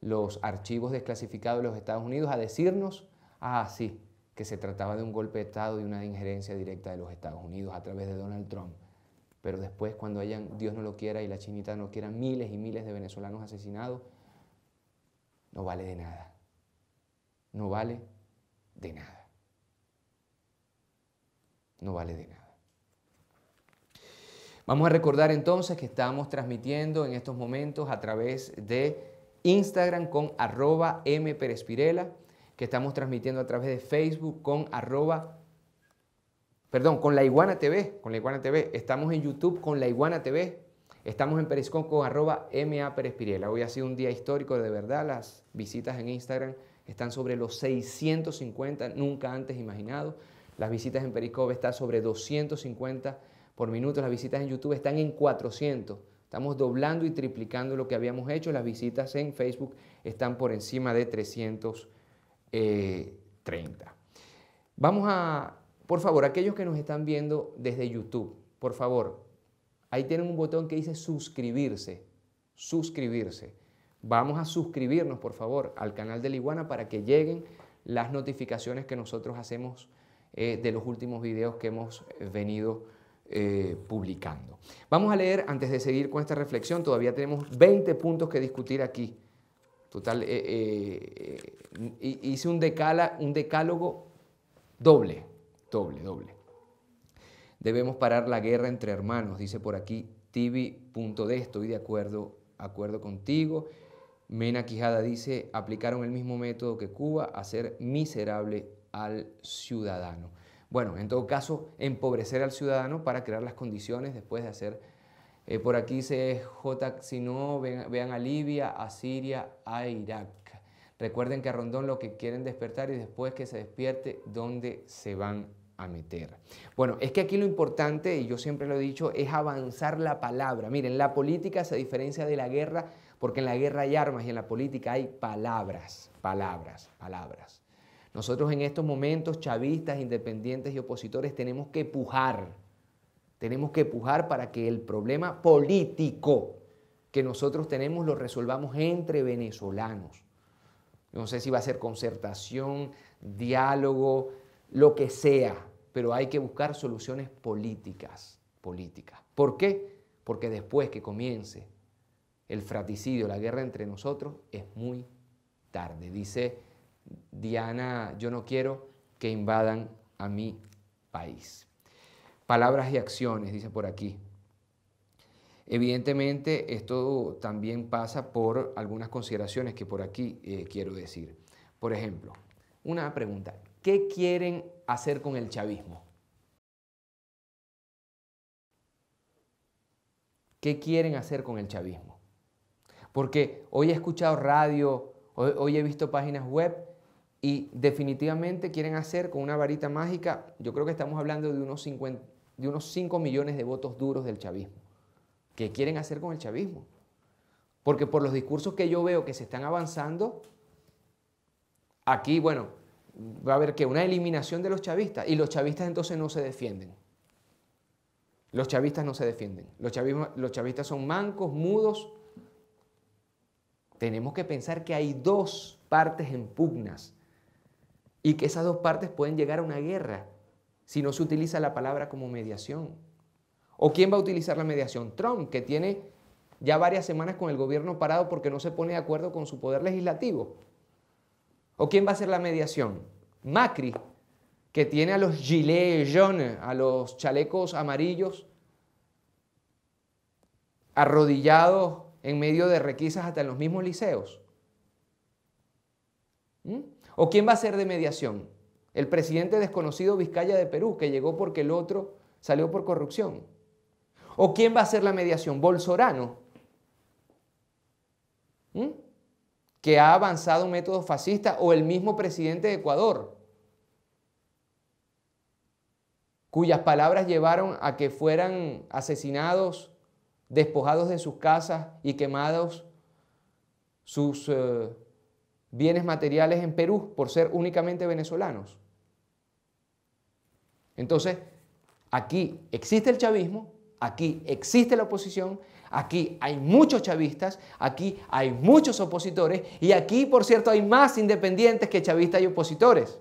los archivos desclasificados de los Estados Unidos a decirnos, ah, sí, que se trataba de un golpe de Estado y una injerencia directa de los Estados Unidos a través de Donald Trump pero después cuando hayan, Dios no lo quiera y la chinita no quiera, miles y miles de venezolanos asesinados, no vale de nada. No vale de nada. No vale de nada. Vamos a recordar entonces que estamos transmitiendo en estos momentos a través de Instagram con arroba mperespirela, que estamos transmitiendo a través de Facebook con arroba perdón, con La Iguana TV, con La Iguana TV. Estamos en YouTube con La Iguana TV. Estamos en Periscope con arroba MA Hoy ha sido un día histórico, de verdad. Las visitas en Instagram están sobre los 650, nunca antes imaginado. Las visitas en Periscope están sobre 250 por minuto. Las visitas en YouTube están en 400. Estamos doblando y triplicando lo que habíamos hecho. Las visitas en Facebook están por encima de 330. Eh, Vamos a por favor, aquellos que nos están viendo desde YouTube, por favor, ahí tienen un botón que dice suscribirse, suscribirse. Vamos a suscribirnos, por favor, al canal de Liguana para que lleguen las notificaciones que nosotros hacemos eh, de los últimos videos que hemos eh, venido eh, publicando. Vamos a leer, antes de seguir con esta reflexión, todavía tenemos 20 puntos que discutir aquí. Total, hice un, decala, un decálogo doble doble, doble. Debemos parar la guerra entre hermanos, dice por aquí TV.de, estoy de de acuerdo, acuerdo contigo. Mena Quijada dice, aplicaron el mismo método que Cuba, hacer miserable al ciudadano. Bueno, en todo caso, empobrecer al ciudadano para crear las condiciones después de hacer... Eh, por aquí dice J. Si no, vean a Libia, a Siria, a Irak. Recuerden que a Rondón lo que quieren despertar y después que se despierte, ¿dónde se van a meter. Bueno, es que aquí lo importante, y yo siempre lo he dicho, es avanzar la palabra. Miren, la política se diferencia de la guerra porque en la guerra hay armas y en la política hay palabras, palabras, palabras. Nosotros en estos momentos, chavistas, independientes y opositores, tenemos que pujar, tenemos que pujar para que el problema político que nosotros tenemos lo resolvamos entre venezolanos. No sé si va a ser concertación, diálogo, lo que sea, pero hay que buscar soluciones políticas, políticas. ¿Por qué? Porque después que comience el fratricidio, la guerra entre nosotros, es muy tarde. Dice Diana, yo no quiero que invadan a mi país. Palabras y acciones, dice por aquí. Evidentemente, esto también pasa por algunas consideraciones que por aquí eh, quiero decir. Por ejemplo, una pregunta, ¿qué quieren hacer con el chavismo? ¿Qué quieren hacer con el chavismo? Porque hoy he escuchado radio, hoy, he visto páginas web y definitivamente quieren hacer con una varita mágica, yo creo que estamos hablando de unos de unos 5 millones de votos duros del chavismo. ¿Qué quieren hacer con el chavismo? Porque por los discursos que yo veo que se están avanzando, aquí, bueno, va a haber que una eliminación de los chavistas y los chavistas entonces no se defienden. Los chavistas no se defienden. Los, los chavistas son mancos, mudos. Tenemos que pensar que hay dos partes en pugnas y que esas dos partes pueden llegar a una guerra si no se utiliza la palabra como mediación. ¿O quién va a utilizar la mediación? Trump, que tiene ya varias semanas con el gobierno parado porque no se pone de acuerdo con su poder legislativo. ¿O quién va a hacer la mediación? Macri, que tiene a los gilets jaunes, a los chalecos amarillos, arrodillados en medio de requisas hasta en los mismos liceos. ¿Mm? ¿O quién va a ser de mediación? El presidente desconocido Vizcaya de Perú, que llegó porque el otro salió por corrupción. ¿O quién va a hacer la mediación? Bolsorano, ¿Mm? que ha avanzado un método fascista, o el mismo presidente de Ecuador, cuyas palabras llevaron a que fueran asesinados, despojados de sus casas y quemados sus eh, bienes materiales en Perú por ser únicamente venezolanos. Entonces, aquí existe el chavismo, Aquí existe la oposición, aquí hay muchos chavistas, aquí hay muchos opositores y aquí, por cierto, hay más independientes que chavistas y opositores.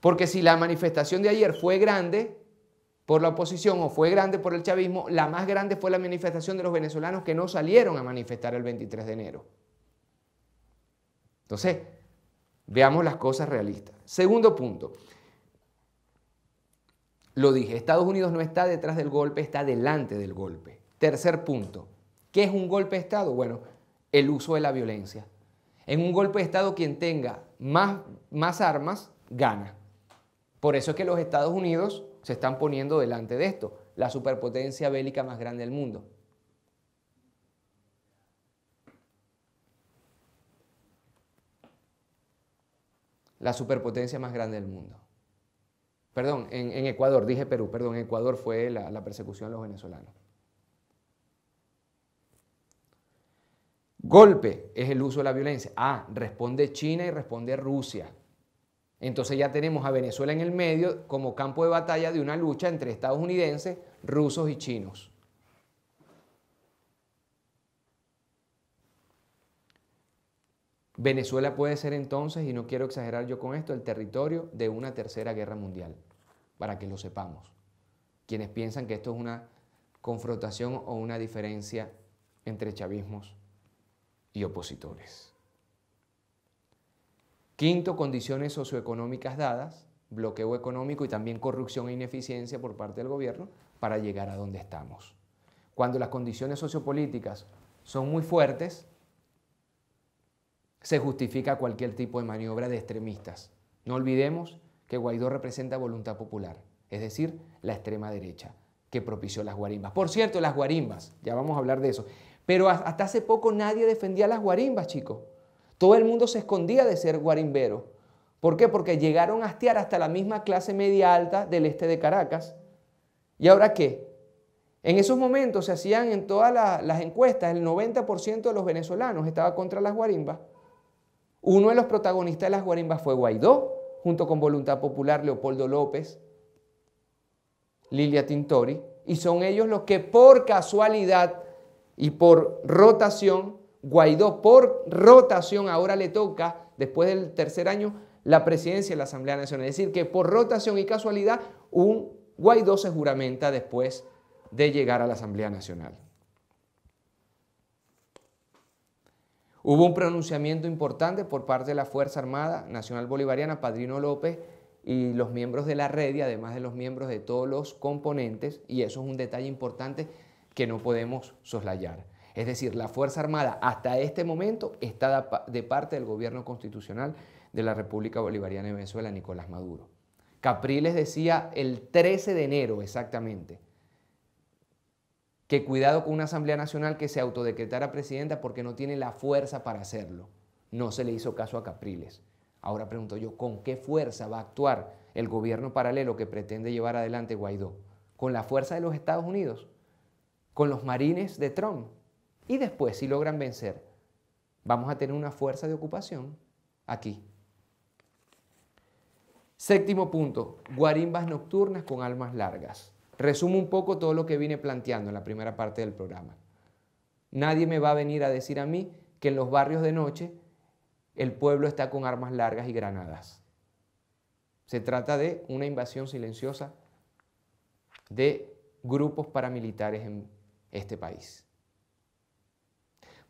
Porque si la manifestación de ayer fue grande por la oposición o fue grande por el chavismo, la más grande fue la manifestación de los venezolanos que no salieron a manifestar el 23 de enero. Entonces, veamos las cosas realistas. Segundo punto, lo dije, Estados Unidos no está detrás del golpe, está delante del golpe. Tercer punto, ¿qué es un golpe de Estado? Bueno, el uso de la violencia. En un golpe de Estado quien tenga más, más armas gana. Por eso es que los Estados Unidos se están poniendo delante de esto, la superpotencia bélica más grande del mundo. La superpotencia más grande del mundo. Perdón, en, Ecuador, dije Perú, perdón, en Ecuador fue la, la persecución a los venezolanos. Golpe es el uso de la violencia. Ah, responde China y responde Rusia. Entonces ya tenemos a Venezuela en el medio como campo de batalla de una lucha entre estadounidenses, rusos y chinos. Venezuela puede ser entonces, y no quiero exagerar yo con esto, el territorio de una tercera guerra mundial para que lo sepamos. Quienes piensan que esto es una confrontación o una diferencia entre chavismos y opositores. Quinto, condiciones socioeconómicas dadas, bloqueo económico y también corrupción e ineficiencia por parte del gobierno para llegar a donde estamos. Cuando las condiciones sociopolíticas son muy fuertes, se justifica cualquier tipo de maniobra de extremistas. No olvidemos que Guaidó representa voluntad popular, es decir, la extrema derecha que propició las guarimbas. Por cierto, las guarimbas, ya vamos a hablar de eso, pero hasta hace poco nadie defendía las guarimbas, chicos. Todo el mundo se escondía de ser guarimbero. ¿Por qué? Porque llegaron a hastiar hasta la misma clase media alta del este de Caracas. ¿Y ahora qué? En esos momentos se hacían en todas las encuestas, el 90% de los venezolanos estaba contra las guarimbas. Uno de los protagonistas de las guarimbas fue Guaidó, junto con Voluntad Popular, Leopoldo López, Lilia Tintori, y son ellos los que por casualidad y por rotación, Guaidó por rotación ahora le toca, después del tercer año, la presidencia de la Asamblea Nacional. Es decir, que por rotación y casualidad, un Guaidó se juramenta después de llegar a la Asamblea Nacional. Hubo un pronunciamiento importante por parte de la Fuerza Armada Nacional Bolivariana, Padrino López y los miembros de la red y además de los miembros de todos los componentes, y eso es un detalle importante que no podemos soslayar. Es decir, la Fuerza Armada hasta este momento está de parte del gobierno constitucional de la República Bolivariana de Venezuela, Nicolás Maduro. Capriles decía el 13 de enero exactamente, que cuidado con una Asamblea Nacional que se autodecretara presidenta porque no tiene la fuerza para hacerlo. No se le hizo caso a Capriles. Ahora pregunto yo, ¿con qué fuerza va a actuar el gobierno paralelo que pretende llevar adelante Guaidó? ¿Con la fuerza de los Estados Unidos? ¿Con los marines de Trump? Y después, si logran vencer, vamos a tener una fuerza de ocupación aquí. Séptimo punto, guarimbas nocturnas con almas largas. Resumo un poco todo lo que vine planteando en la primera parte del programa. Nadie me va a venir a decir a mí que en los barrios de noche el pueblo está con armas largas y granadas. Se trata de una invasión silenciosa de grupos paramilitares en este país.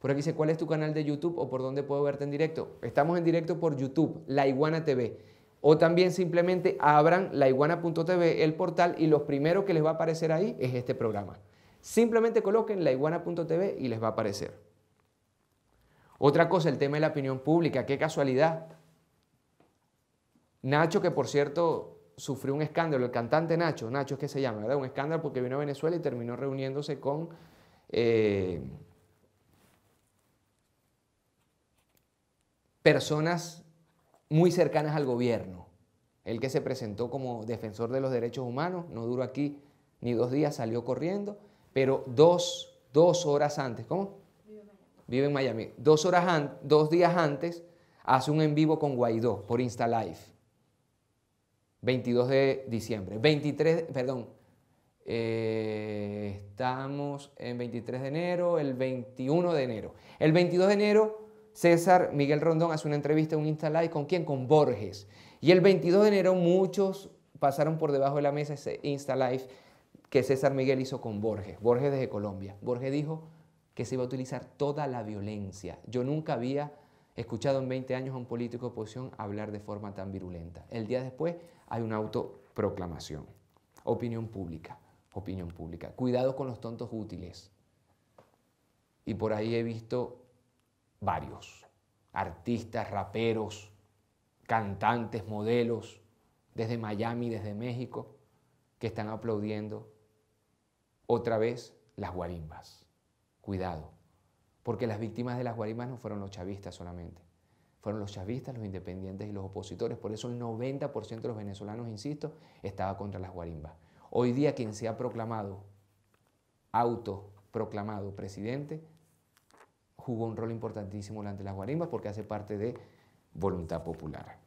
Por aquí dice, ¿cuál es tu canal de YouTube o por dónde puedo verte en directo? Estamos en directo por YouTube, La Iguana TV. O también simplemente abran laiguana.tv, el portal, y lo primero que les va a aparecer ahí es este programa. Simplemente coloquen laiguana.tv y les va a aparecer. Otra cosa, el tema de la opinión pública. Qué casualidad. Nacho, que por cierto sufrió un escándalo, el cantante Nacho, Nacho es que se llama, ¿verdad? Un escándalo porque vino a Venezuela y terminó reuniéndose con eh, personas muy cercanas al gobierno. El que se presentó como defensor de los derechos humanos, no duró aquí ni dos días, salió corriendo, pero dos, dos horas antes, ¿cómo? Vive en Miami. Dos, horas antes, dos días antes hace un en vivo con Guaidó por Insta 22 de diciembre. 23, perdón, eh, estamos en 23 de enero, el 21 de enero. El 22 de enero César Miguel Rondón hace una entrevista en un Insta con quién? Con Borges. Y el 22 de enero muchos pasaron por debajo de la mesa ese Insta Live que César Miguel hizo con Borges, Borges desde Colombia. Borges dijo que se iba a utilizar toda la violencia. Yo nunca había escuchado en 20 años a un político de oposición hablar de forma tan virulenta. El día después hay una autoproclamación. Opinión pública, opinión pública. Cuidado con los tontos útiles. Y por ahí he visto varios, artistas, raperos, cantantes, modelos, desde Miami, desde México, que están aplaudiendo otra vez las guarimbas. Cuidado, porque las víctimas de las guarimbas no fueron los chavistas solamente, fueron los chavistas, los independientes y los opositores. Por eso el 90% de los venezolanos, insisto, estaba contra las guarimbas. Hoy día quien se ha proclamado, autoproclamado presidente, jugó un rol importantísimo durante las guarimbas porque hace parte de voluntad popular.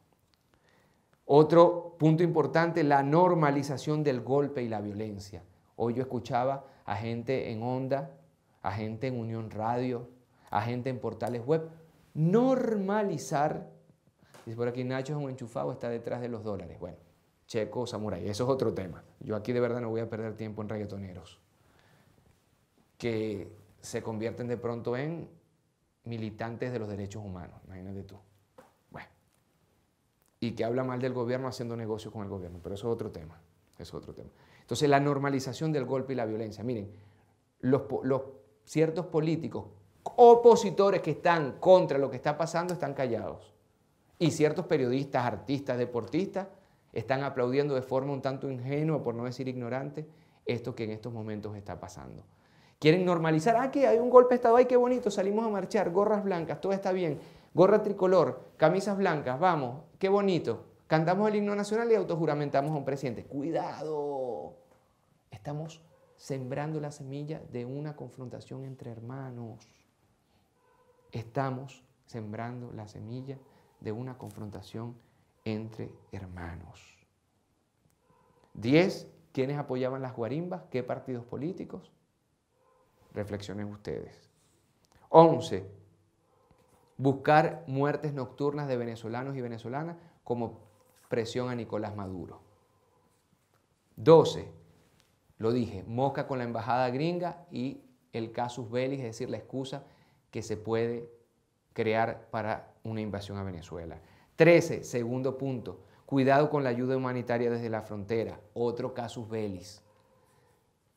Otro punto importante, la normalización del golpe y la violencia. Hoy yo escuchaba a gente en Onda, a gente en Unión Radio, a gente en portales web, normalizar, dice por aquí Nacho es un enchufado, está detrás de los dólares. Bueno, Checo Samurai, eso es otro tema. Yo aquí de verdad no voy a perder tiempo en reggaetoneros que se convierten de pronto en militantes de los derechos humanos, imagínate tú. Bueno, y que habla mal del gobierno haciendo negocios con el gobierno, pero eso es otro tema, eso es otro tema. Entonces, la normalización del golpe y la violencia. Miren, los, los ciertos políticos opositores que están contra lo que está pasando están callados. Y ciertos periodistas, artistas, deportistas están aplaudiendo de forma un tanto ingenua, por no decir ignorante, esto que en estos momentos está pasando. Quieren normalizar, ah, que hay un golpe de Estado, ay, qué bonito, salimos a marchar, gorras blancas, todo está bien, gorra tricolor, camisas blancas, vamos, qué bonito. Cantamos el himno nacional y autojuramentamos a un presidente. Cuidado, estamos sembrando la semilla de una confrontación entre hermanos. Estamos sembrando la semilla de una confrontación entre hermanos. Diez, ¿Quiénes apoyaban las guarimbas? ¿Qué partidos políticos? Reflexionen ustedes. 11. Buscar muertes nocturnas de venezolanos y venezolanas como presión a Nicolás Maduro. 12. Lo dije, mosca con la embajada gringa y el casus belli, es decir, la excusa que se puede crear para una invasión a Venezuela. 13. Segundo punto, cuidado con la ayuda humanitaria desde la frontera, otro casus belli.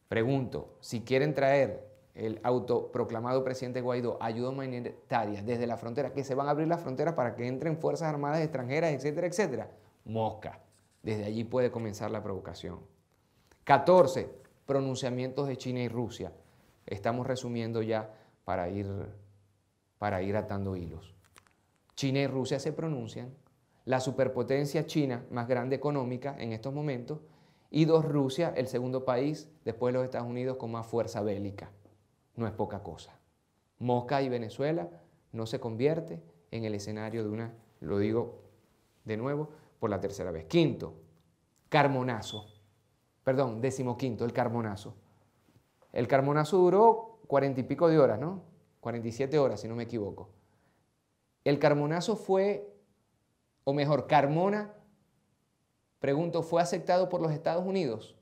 Pregunto, si quieren traer el autoproclamado presidente Guaidó, ayuda humanitaria desde la frontera, que se van a abrir las fronteras para que entren fuerzas armadas extranjeras, etcétera, etcétera. Mosca. Desde allí puede comenzar la provocación. 14. Pronunciamientos de China y Rusia. Estamos resumiendo ya para ir, para ir atando hilos. China y Rusia se pronuncian, la superpotencia china más grande económica en estos momentos, y dos Rusia, el segundo país, después los Estados Unidos con más fuerza bélica no es poca cosa. Mosca y Venezuela no se convierte en el escenario de una, lo digo de nuevo, por la tercera vez. Quinto, Carmonazo. Perdón, decimoquinto, el Carmonazo. El Carmonazo duró cuarenta y pico de horas, ¿no? siete horas, si no me equivoco. El Carmonazo fue, o mejor, Carmona, pregunto, ¿fue aceptado por los Estados Unidos?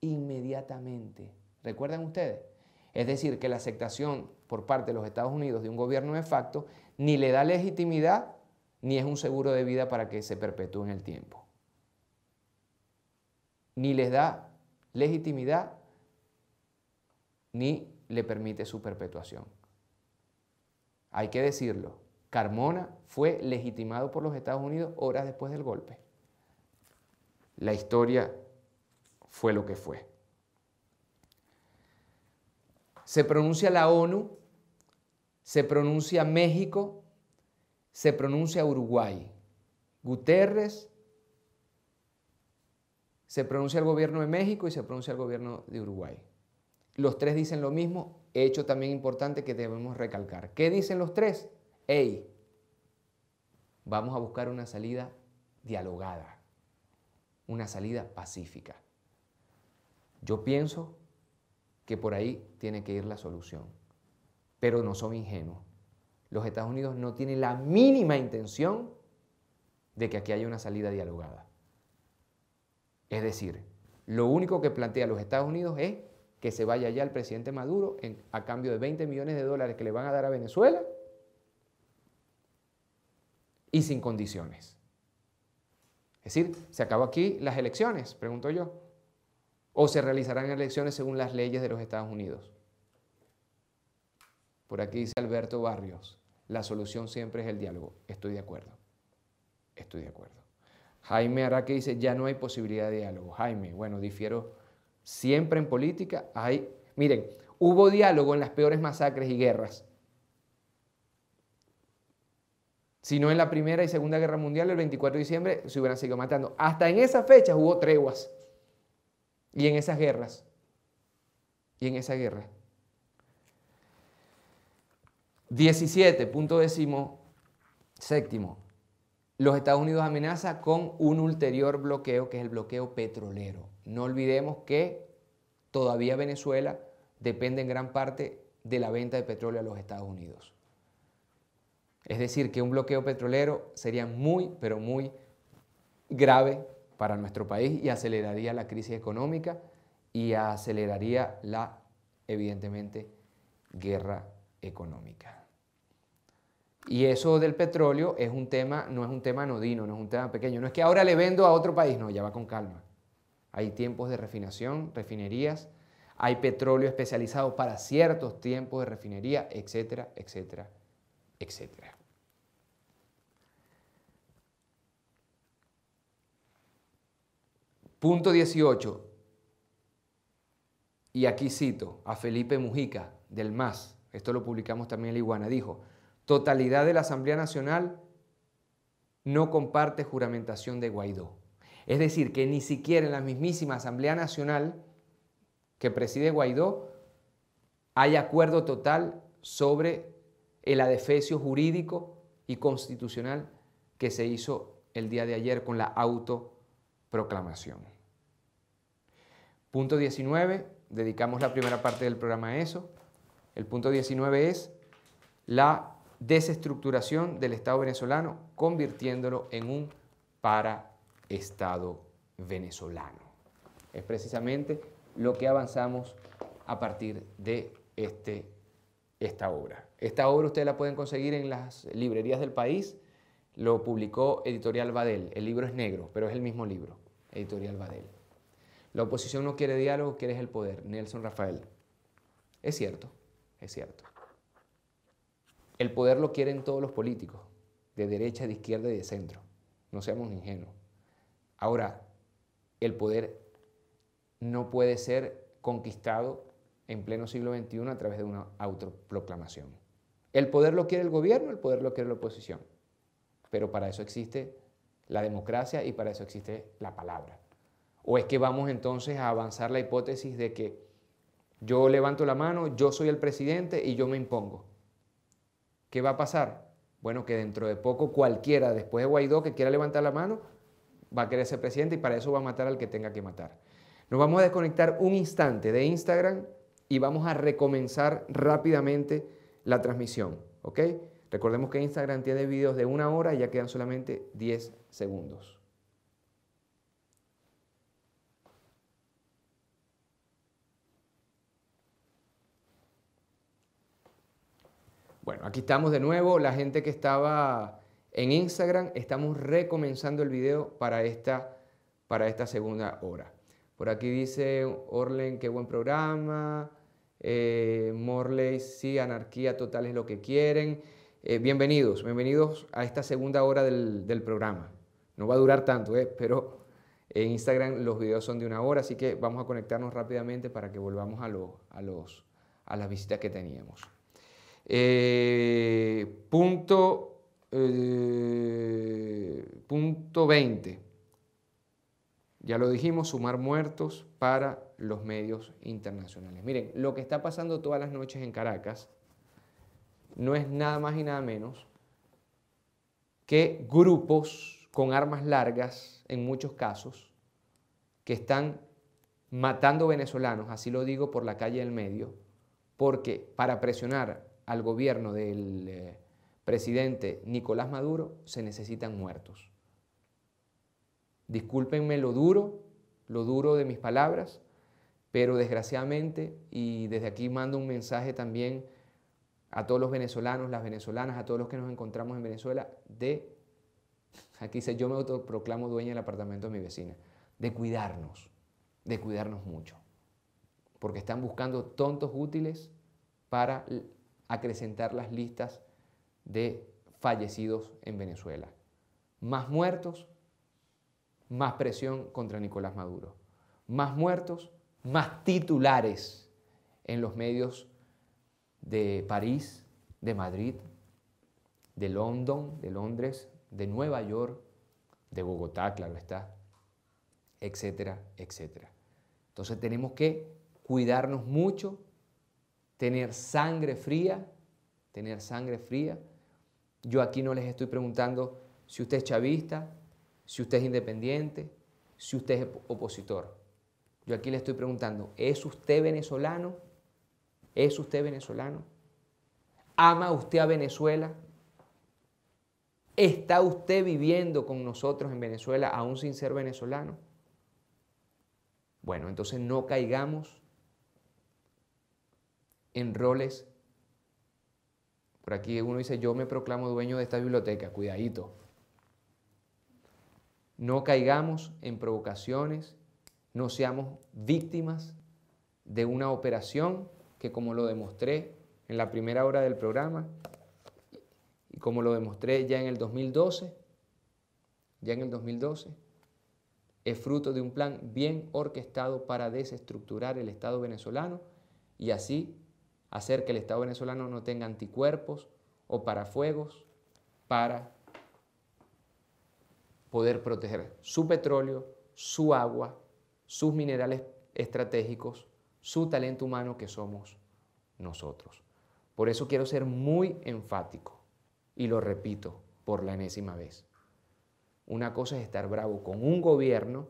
Inmediatamente. ¿Recuerdan ustedes? Es decir, que la aceptación por parte de los Estados Unidos de un gobierno de facto ni le da legitimidad ni es un seguro de vida para que se perpetúe en el tiempo. Ni les da legitimidad ni le permite su perpetuación. Hay que decirlo, Carmona fue legitimado por los Estados Unidos horas después del golpe. La historia fue lo que fue. Se pronuncia la ONU, se pronuncia México, se pronuncia Uruguay. Guterres, se pronuncia el gobierno de México y se pronuncia el gobierno de Uruguay. Los tres dicen lo mismo, hecho también importante que debemos recalcar. ¿Qué dicen los tres? Ey, vamos a buscar una salida dialogada, una salida pacífica. Yo pienso que por ahí tiene que ir la solución. Pero no son ingenuos. Los Estados Unidos no tienen la mínima intención de que aquí haya una salida dialogada. Es decir, lo único que plantea los Estados Unidos es que se vaya ya el presidente Maduro a cambio de 20 millones de dólares que le van a dar a Venezuela y sin condiciones. Es decir, ¿se acabó aquí las elecciones? Pregunto yo o se realizarán elecciones según las leyes de los Estados Unidos. Por aquí dice Alberto Barrios, la solución siempre es el diálogo. Estoy de acuerdo. Estoy de acuerdo. Jaime Araque dice, ya no hay posibilidad de diálogo. Jaime, bueno, difiero siempre en política. Hay, miren, hubo diálogo en las peores masacres y guerras. Si no en la Primera y Segunda Guerra Mundial, el 24 de diciembre se hubieran seguido matando. Hasta en esa fecha hubo treguas. Y en esas guerras. Y en esa guerra. 17, punto décimo, séptimo. Los Estados Unidos amenaza con un ulterior bloqueo, que es el bloqueo petrolero. No olvidemos que todavía Venezuela depende en gran parte de la venta de petróleo a los Estados Unidos. Es decir, que un bloqueo petrolero sería muy, pero muy grave para nuestro país y aceleraría la crisis económica y aceleraría la, evidentemente, guerra económica. Y eso del petróleo es un tema, no es un tema anodino, no es un tema pequeño. No es que ahora le vendo a otro país, no, ya va con calma. Hay tiempos de refinación, refinerías, hay petróleo especializado para ciertos tiempos de refinería, etcétera, etcétera, etcétera. Punto 18. Y aquí cito a Felipe Mujica del MAS, esto lo publicamos también en la Iguana, dijo, totalidad de la Asamblea Nacional no comparte juramentación de Guaidó. Es decir, que ni siquiera en la mismísima Asamblea Nacional que preside Guaidó hay acuerdo total sobre el adefesio jurídico y constitucional que se hizo el día de ayer con la auto proclamación. Punto 19, dedicamos la primera parte del programa a eso. El punto 19 es la desestructuración del Estado venezolano, convirtiéndolo en un para-Estado venezolano. Es precisamente lo que avanzamos a partir de este, esta obra. Esta obra ustedes la pueden conseguir en las librerías del país, lo publicó Editorial Badel, el libro es negro, pero es el mismo libro. Editorial Badel. La oposición no quiere diálogo, quiere el poder. Nelson Rafael. Es cierto, es cierto. El poder lo quieren todos los políticos, de derecha, de izquierda y de centro. No seamos ingenuos. Ahora, el poder no puede ser conquistado en pleno siglo XXI a través de una autoproclamación. El poder lo quiere el gobierno, el poder lo quiere la oposición. Pero para eso existe la democracia y para eso existe la palabra. ¿O es que vamos entonces a avanzar la hipótesis de que yo levanto la mano, yo soy el presidente y yo me impongo? ¿Qué va a pasar? Bueno, que dentro de poco cualquiera, después de Guaidó, que quiera levantar la mano, va a querer ser presidente y para eso va a matar al que tenga que matar. Nos vamos a desconectar un instante de Instagram y vamos a recomenzar rápidamente la transmisión, ¿ok? Recordemos que Instagram tiene videos de una hora y ya quedan solamente 10 segundos. Bueno, aquí estamos de nuevo. La gente que estaba en Instagram, estamos recomenzando el video para esta, segunda hora. Por aquí dice Orlen, qué buen programa. Eh, Morley, sí, anarquía total es lo que quieren. Eh, bienvenidos, bienvenidos a esta segunda hora del, programa. No va a durar tanto, eh, pero en Instagram los videos son de una hora, así que vamos a conectarnos rápidamente para que volvamos a, los, a las visitas que teníamos. Eh, punto, punto 20. Ya lo dijimos, sumar muertos para los medios internacionales. Miren, lo que está pasando todas las noches en Caracas no es nada más y nada menos que grupos con armas largas, en muchos casos, que están matando venezolanos, así lo digo por la calle del medio, porque para presionar al gobierno del eh, presidente Nicolás Maduro se necesitan muertos. Discúlpenme lo duro, lo duro de mis palabras, pero desgraciadamente, y desde aquí mando un mensaje también, a todos los venezolanos, las venezolanas, a todos los que nos encontramos en Venezuela, de, aquí dice, yo me autoproclamo dueña del apartamento de mi vecina, de cuidarnos, de cuidarnos mucho, porque están buscando tontos útiles para acrecentar las listas de fallecidos en Venezuela. Más muertos, más presión contra Nicolás Maduro. Más muertos, más titulares en los medios de París, de Madrid, de London, de Londres, de Nueva York, de Bogotá, claro está, etcétera, etcétera. Entonces tenemos que cuidarnos mucho, tener sangre fría, tener sangre fría. Yo aquí no les estoy preguntando si usted es chavista, si usted es independiente, si usted es opositor. Yo aquí le estoy preguntando, ¿es usted venezolano? ¿Es usted venezolano? ¿Ama usted a Venezuela? ¿Está usted viviendo con nosotros en Venezuela aún sin ser venezolano? Bueno, entonces no caigamos en roles. Por aquí uno dice, yo me proclamo dueño de esta biblioteca, cuidadito. No caigamos en provocaciones, no seamos víctimas de una operación que como lo demostré en la primera hora del programa y como lo demostré ya en el 2012, ya en el 2012, es fruto de un plan bien orquestado para desestructurar el Estado venezolano y así hacer que el Estado venezolano no tenga anticuerpos o parafuegos para poder proteger su petróleo, su agua, sus minerales estratégicos su talento humano que somos nosotros. Por eso quiero ser muy enfático y lo repito por la enésima vez. Una cosa es estar bravo con un gobierno,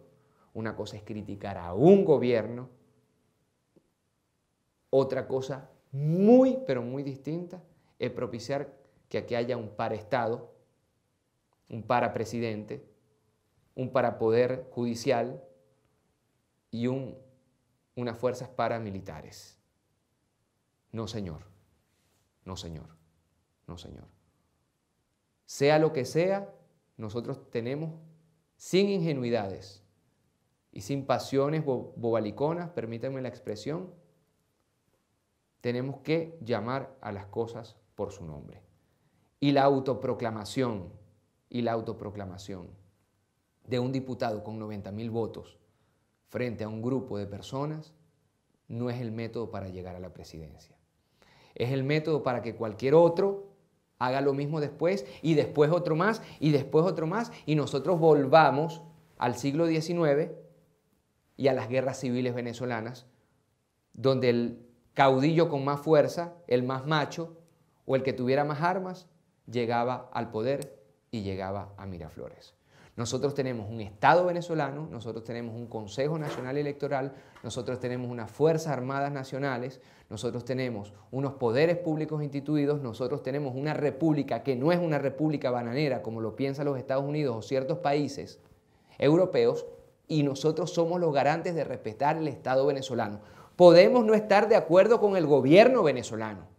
una cosa es criticar a un gobierno, otra cosa muy, pero muy distinta es propiciar que aquí haya un para Estado, un para presidente, un para poder judicial y un unas fuerzas paramilitares. No, señor. No, señor. No, señor. Sea lo que sea, nosotros tenemos, sin ingenuidades y sin pasiones bobaliconas, permítanme la expresión, tenemos que llamar a las cosas por su nombre. Y la autoproclamación, y la autoproclamación de un diputado con 90 mil votos frente a un grupo de personas no es el método para llegar a la presidencia. Es el método para que cualquier otro haga lo mismo después y después otro más y después otro más y nosotros volvamos al siglo XIX y a las guerras civiles venezolanas, donde el caudillo con más fuerza, el más macho o el que tuviera más armas, llegaba al poder y llegaba a Miraflores. Nosotros tenemos un Estado venezolano, nosotros tenemos un Consejo Nacional Electoral, nosotros tenemos unas Fuerzas Armadas Nacionales, nosotros tenemos unos poderes públicos instituidos, nosotros tenemos una república que no es una república bananera como lo piensan los Estados Unidos o ciertos países europeos, y nosotros somos los garantes de respetar el Estado venezolano. Podemos no estar de acuerdo con el gobierno venezolano,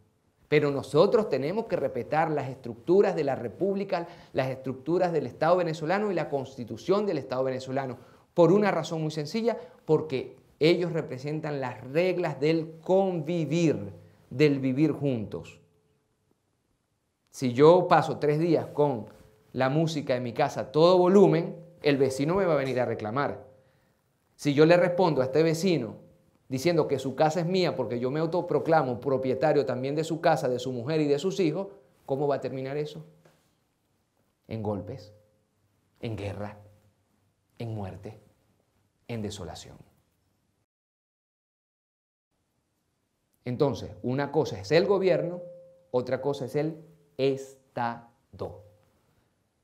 pero nosotros tenemos que respetar las estructuras de la República, las estructuras del Estado venezolano y la constitución del Estado venezolano, por una razón muy sencilla, porque ellos representan las reglas del convivir, del vivir juntos. Si yo paso tres días con la música en mi casa todo volumen, el vecino me va a venir a reclamar. Si yo le respondo a este vecino diciendo que su casa es mía porque yo me autoproclamo propietario también de su casa, de su mujer y de sus hijos, ¿cómo va a terminar eso? En golpes, en guerra, en muerte, en desolación. Entonces, una cosa es el gobierno, otra cosa es el Estado.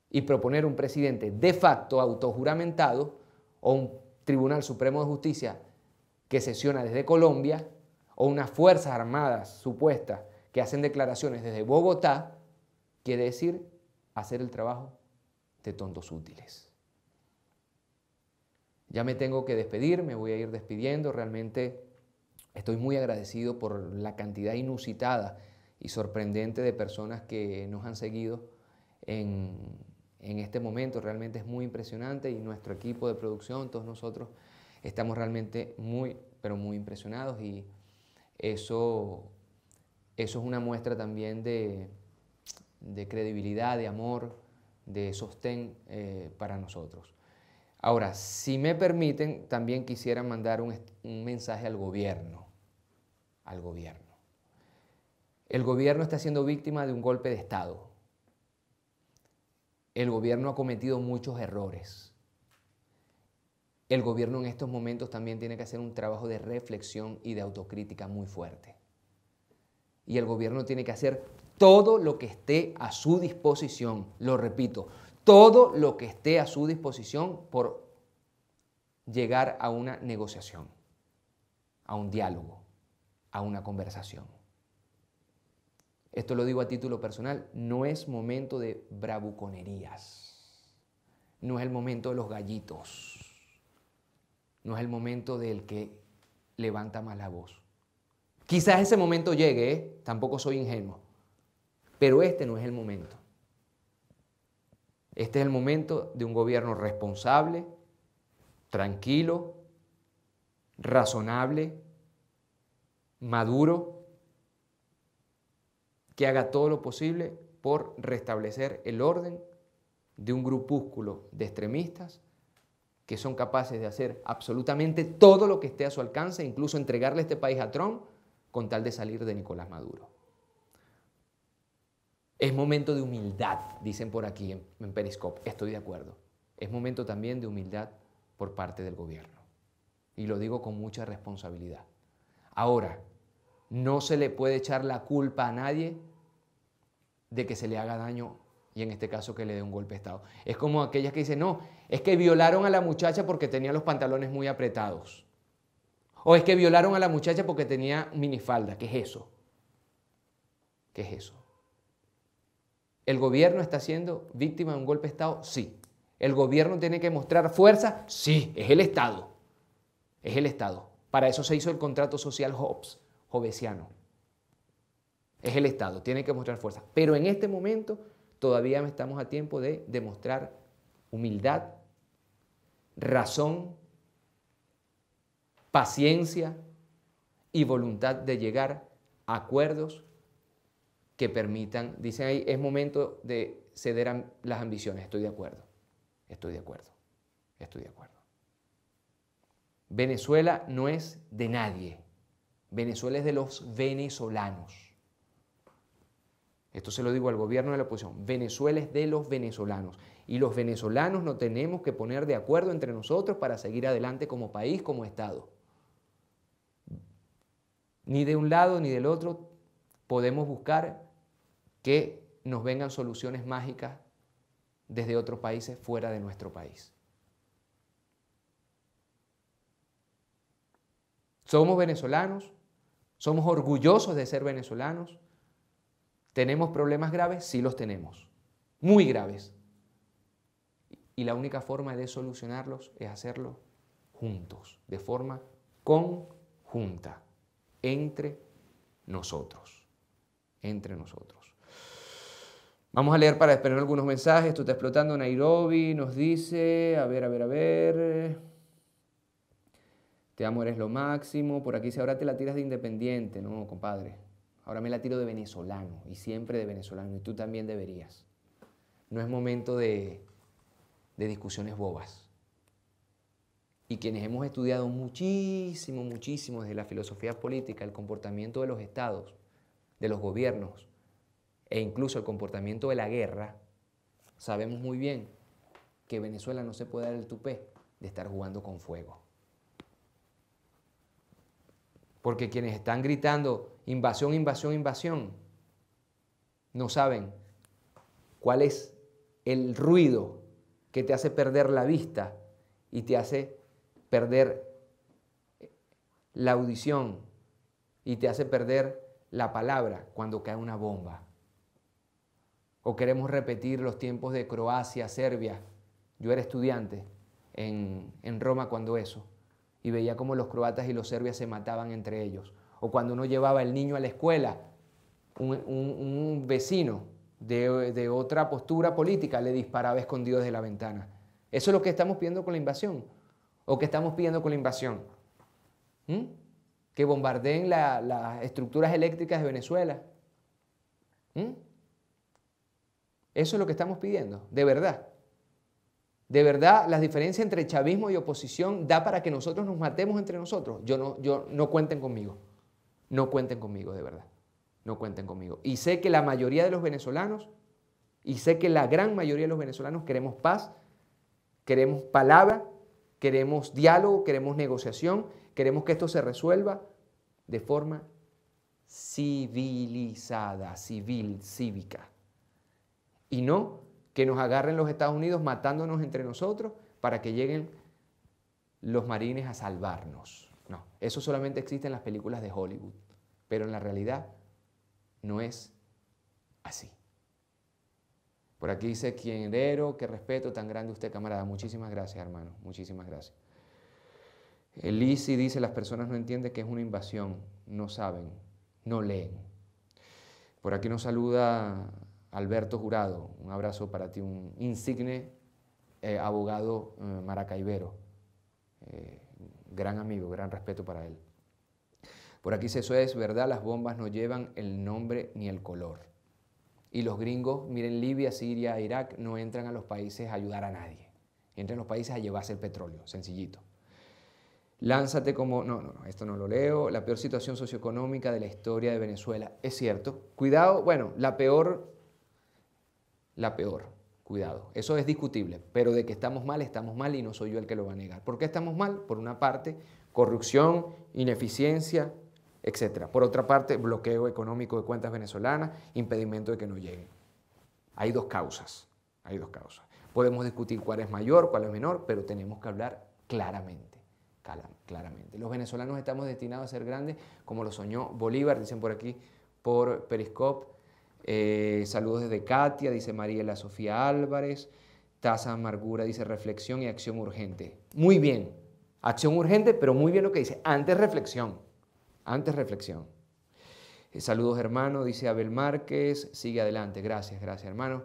Y proponer un presidente de facto autojuramentado o un Tribunal Supremo de Justicia que sesiona desde Colombia o unas Fuerzas Armadas supuestas que hacen declaraciones desde Bogotá, quiere decir hacer el trabajo de tontos útiles. Ya me tengo que despedir, me voy a ir despidiendo. Realmente estoy muy agradecido por la cantidad inusitada y sorprendente de personas que nos han seguido en, en este momento. Realmente es muy impresionante y nuestro equipo de producción, todos nosotros, estamos realmente muy, pero muy impresionados y eso, eso es una muestra también de, credibilidad, de amor, de sostén eh, para nosotros. Ahora, si me permiten, también quisiera mandar un, un mensaje al gobierno, al gobierno. El gobierno está siendo víctima de un golpe de Estado. El gobierno ha cometido muchos errores. El gobierno en estos momentos también tiene que hacer un trabajo de reflexión y de autocrítica muy fuerte. Y el gobierno tiene que hacer todo lo que esté a su disposición, lo repito, todo lo que esté a su disposición por llegar a una negociación, a un diálogo, a una conversación. Esto lo digo a título personal, no es momento de bravuconerías, no es el momento de los gallitos no es el momento del que levanta más la voz. Quizás ese momento llegue, ¿eh? tampoco soy ingenuo, pero este no es el momento. Este es el momento de un gobierno responsable, tranquilo, razonable, maduro, que haga todo lo posible por restablecer el orden de un grupúsculo de extremistas que son capaces de hacer absolutamente todo lo que esté a su alcance, incluso entregarle este país a Trump con tal de salir de Nicolás Maduro. Es momento de humildad, dicen por aquí en, en Periscope, estoy de acuerdo. Es momento también de humildad por parte del gobierno. Y lo digo con mucha responsabilidad. Ahora, no se le puede echar la culpa a nadie de que se le haga daño y en este caso que le dé un golpe de Estado. Es como aquellas que dicen, no, es que violaron a la muchacha porque tenía los pantalones muy apretados. O es que violaron a la muchacha porque tenía minifalda. ¿Qué es eso? ¿Qué es eso? ¿El gobierno está siendo víctima de un golpe de Estado? Sí. ¿El gobierno tiene que mostrar fuerza? Sí, es el Estado. Es el Estado. Para eso se hizo el contrato social Hobbes, Hobbesiano. Es el Estado, tiene que mostrar fuerza. Pero en este momento todavía estamos a tiempo de demostrar humildad, razón, paciencia y voluntad de llegar a acuerdos que permitan, dicen ahí, es momento de ceder las ambiciones, estoy de acuerdo, estoy de acuerdo, estoy de acuerdo. Venezuela no es de nadie, Venezuela es de los venezolanos. Esto se lo digo al gobierno de la oposición. Venezuela es de los venezolanos. Y los venezolanos no tenemos que poner de acuerdo entre nosotros para seguir adelante como país, como Estado. Ni de un lado ni del otro podemos buscar que nos vengan soluciones mágicas desde otros países fuera de nuestro país. Somos venezolanos, somos orgullosos de ser venezolanos, ¿Tenemos problemas graves? Sí los tenemos, muy graves. Y la única forma de solucionarlos es hacerlo juntos, de forma conjunta, entre nosotros, entre nosotros. Vamos a leer para esperar algunos mensajes. Tú te explotando Nairobi, nos dice, a ver, a ver, a ver. Te amo, eres lo máximo. Por aquí si ahora te la tiras de independiente, no, compadre. Ahora me la tiro de venezolano y siempre de venezolano y tú también deberías. No es momento de, de discusiones bobas. Y quienes hemos estudiado muchísimo, muchísimo desde la filosofía política, el comportamiento de los estados, de los gobiernos e incluso el comportamiento de la guerra, sabemos muy bien que Venezuela no se puede dar el tupé de estar jugando con fuego. Porque quienes están gritando invasión, invasión, invasión, no saben cuál es el ruido que te hace perder la vista y te hace perder la audición y te hace perder la palabra cuando cae una bomba. O queremos repetir los tiempos de Croacia, Serbia. Yo era estudiante en, Roma cuando eso, y veía cómo los croatas y los serbios se mataban entre ellos o cuando uno llevaba el niño a la escuela, un, vecino de, otra postura política le disparaba escondido desde la ventana. Eso es lo que estamos pidiendo con la invasión, o que estamos pidiendo con la invasión. ¿Mm? Que bombardeen las estructuras eléctricas de Venezuela. ¿Mm? Eso es lo que estamos pidiendo, de verdad. De verdad, la diferencia entre chavismo y oposición da para que nosotros nos matemos entre nosotros. Yo no, yo, no cuenten conmigo no cuenten conmigo, de verdad. No cuenten conmigo. Y sé que la mayoría de los venezolanos, y sé que la gran mayoría de los venezolanos queremos paz, queremos palabra, queremos diálogo, queremos negociación, queremos que esto se resuelva de forma civilizada, civil, cívica. Y no que nos agarren los Estados Unidos matándonos entre nosotros para que lleguen los marines a salvarnos. No, eso solamente existe en las películas de Hollywood, pero en la realidad no es así. Por aquí dice, quien heredero, qué respeto tan grande usted, camarada. Muchísimas gracias, hermano, muchísimas gracias. Elisi dice, las personas no entienden que es una invasión, no saben, no leen. Por aquí nos saluda Alberto Jurado, un abrazo para ti, un insigne eh, abogado eh, maracaibero. Eh, gran amigo, gran respeto para él. Por aquí se suele, es verdad, las bombas no llevan el nombre ni el color. Y los gringos, miren, Libia, Siria, Irak, no entran a los países a ayudar a nadie. Entran a los países a llevarse el petróleo, sencillito. Lánzate como... No, no, no, esto no lo leo. La peor situación socioeconómica de la historia de Venezuela. Es cierto. Cuidado, bueno, la peor... La peor. Cuidado, eso es discutible, pero de que estamos mal, estamos mal y no soy yo el que lo va a negar. ¿Por qué estamos mal? Por una parte, corrupción, ineficiencia, etc. Por otra parte, bloqueo económico de cuentas venezolanas, impedimento de que no lleguen. Hay dos causas, hay dos causas. Podemos discutir cuál es mayor, cuál es menor, pero tenemos que hablar claramente, claramente. Los venezolanos estamos destinados a ser grandes, como lo soñó Bolívar, dicen por aquí, por Periscope, eh, saludos desde Katia, dice Mariela Sofía Álvarez. Taza Amargura dice reflexión y acción urgente. Muy bien, acción urgente, pero muy bien lo que dice. Antes reflexión, antes reflexión. Eh, saludos hermano, dice Abel Márquez. Sigue adelante, gracias, gracias hermano.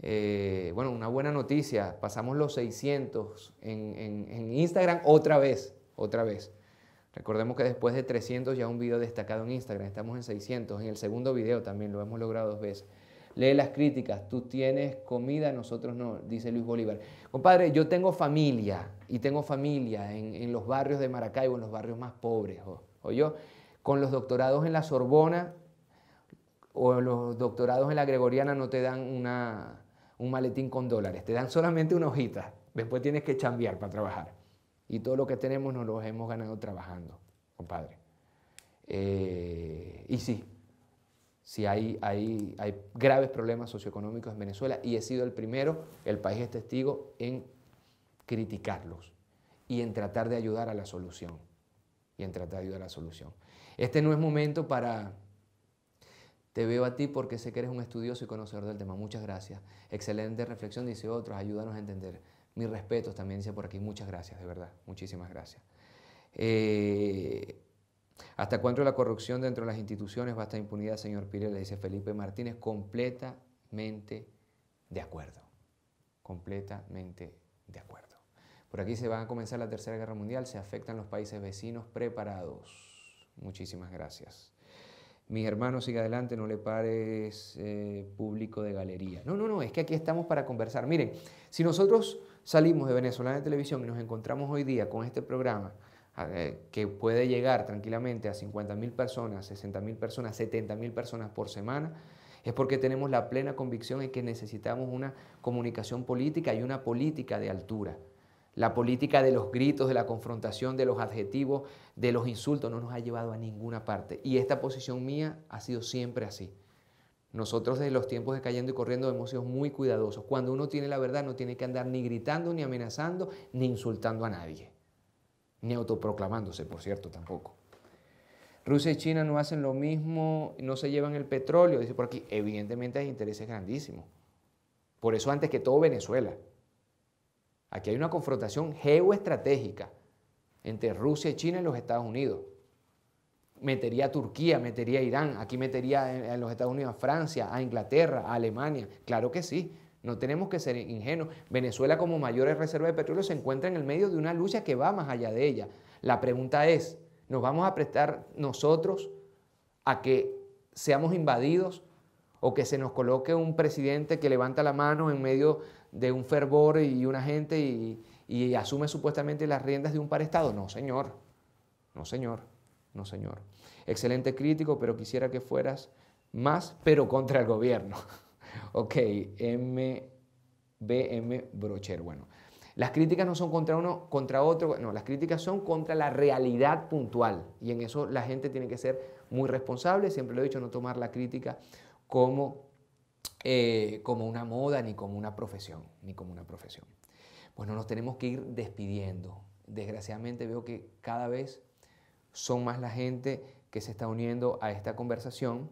Eh, bueno, una buena noticia, pasamos los 600 en Instagram otra vez, otra vez. Recordemos que después de 300 ya un video destacado en Instagram, estamos en 600, en el segundo video también lo hemos logrado dos veces. Lee las críticas, tú tienes comida, nosotros no, dice Luis Bolívar. Compadre, yo tengo familia y tengo familia en, los barrios de Maracaibo, en los barrios más pobres, o, yo, con los doctorados en la Sorbona o los doctorados en la Gregoriana no te dan un maletín con dólares, te dan solamente una hojita, después tienes que chambear para trabajar. Y todo lo que tenemos nos lo hemos ganado trabajando, compadre. Eh, y sí, sí, hay, hay, hay graves problemas socioeconómicos en Venezuela y he sido el primero, el país es testigo, en criticarlos y en tratar de ayudar a la solución. Y en tratar de ayudar a la solución. Este no es momento para... Te veo a ti porque sé que eres un estudioso y conocedor del tema. Muchas gracias. Excelente reflexión, dice otros. Ayúdanos a entender. Mis respetos también dice por aquí, muchas gracias, de verdad, muchísimas gracias. Eh, ¿Hasta cuándo la corrupción dentro de las instituciones va a estar impunidad, señor pire Le dice Felipe Martínez, completamente de acuerdo, completamente de acuerdo. Por aquí se va a comenzar la Tercera Guerra Mundial, se afectan los países vecinos preparados. Muchísimas gracias. Mis hermanos, sigue adelante, no le pares eh, público de galería. No, no, no, es que aquí estamos para conversar. Miren, si nosotros salimos de Venezolana de Televisión y nos encontramos hoy día con este programa eh, que puede llegar tranquilamente a 50.000 personas, 60.000 personas, 70.000 personas por semana, es porque tenemos la plena convicción de que necesitamos una comunicación política y una política de altura. La política de los gritos, de la confrontación, de los adjetivos, de los insultos no nos ha llevado a ninguna parte. Y esta posición mía ha sido siempre así. Nosotros desde los tiempos de cayendo y corriendo hemos sido muy cuidadosos. Cuando uno tiene la verdad no tiene que andar ni gritando, ni amenazando, ni insultando a nadie. Ni autoproclamándose, por cierto, tampoco. Rusia y China no hacen lo mismo, no se llevan el petróleo, dice por aquí. Evidentemente hay intereses grandísimos. Por eso antes que todo Venezuela. Aquí hay una confrontación geoestratégica entre Rusia y China y los Estados Unidos metería a Turquía, metería a Irán, aquí metería a los Estados Unidos, a Francia, a Inglaterra, a Alemania. Claro que sí, no tenemos que ser ingenuos. Venezuela como mayor reserva de petróleo se encuentra en el medio de una lucha que va más allá de ella. La pregunta es, ¿nos vamos a prestar nosotros a que seamos invadidos o que se nos coloque un presidente que levanta la mano en medio de un fervor y una gente y, y asume supuestamente las riendas de un par estado? No, señor. No, señor. No, señor. Excelente crítico, pero quisiera que fueras más, pero contra el gobierno. ok, MBM Brocher. Bueno, las críticas no son contra uno, contra otro, no, las críticas son contra la realidad puntual. Y en eso la gente tiene que ser muy responsable. Siempre lo he dicho, no tomar la crítica como, eh, como una moda ni como una profesión, ni como una profesión. Bueno, nos tenemos que ir despidiendo. Desgraciadamente veo que cada vez son más la gente que se está uniendo a esta conversación.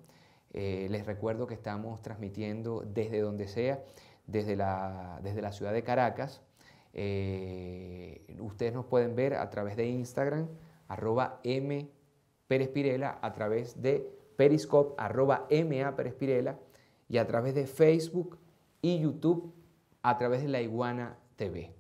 Eh, les recuerdo que estamos transmitiendo desde donde sea, desde la, desde la ciudad de Caracas. Eh, ustedes nos pueden ver a través de Instagram, arroba M Pérez a través de Periscope, arroba MA y a través de Facebook y YouTube, a través de La Iguana TV.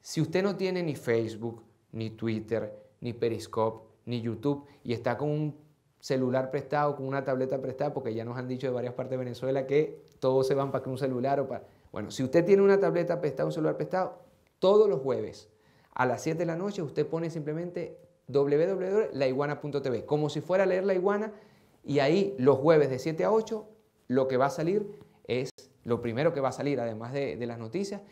Si usted no tiene ni Facebook, ni Twitter, ni Periscope, ni YouTube, y está con un celular prestado, con una tableta prestada, porque ya nos han dicho de varias partes de Venezuela que todos se van para que un celular o para... Bueno, si usted tiene una tableta prestada, un celular prestado, todos los jueves a las 7 de la noche usted pone simplemente www.laiguana.tv, como si fuera a leer la iguana, y ahí los jueves de 7 a 8 lo que va a salir es, lo primero que va a salir, además de, de las noticias,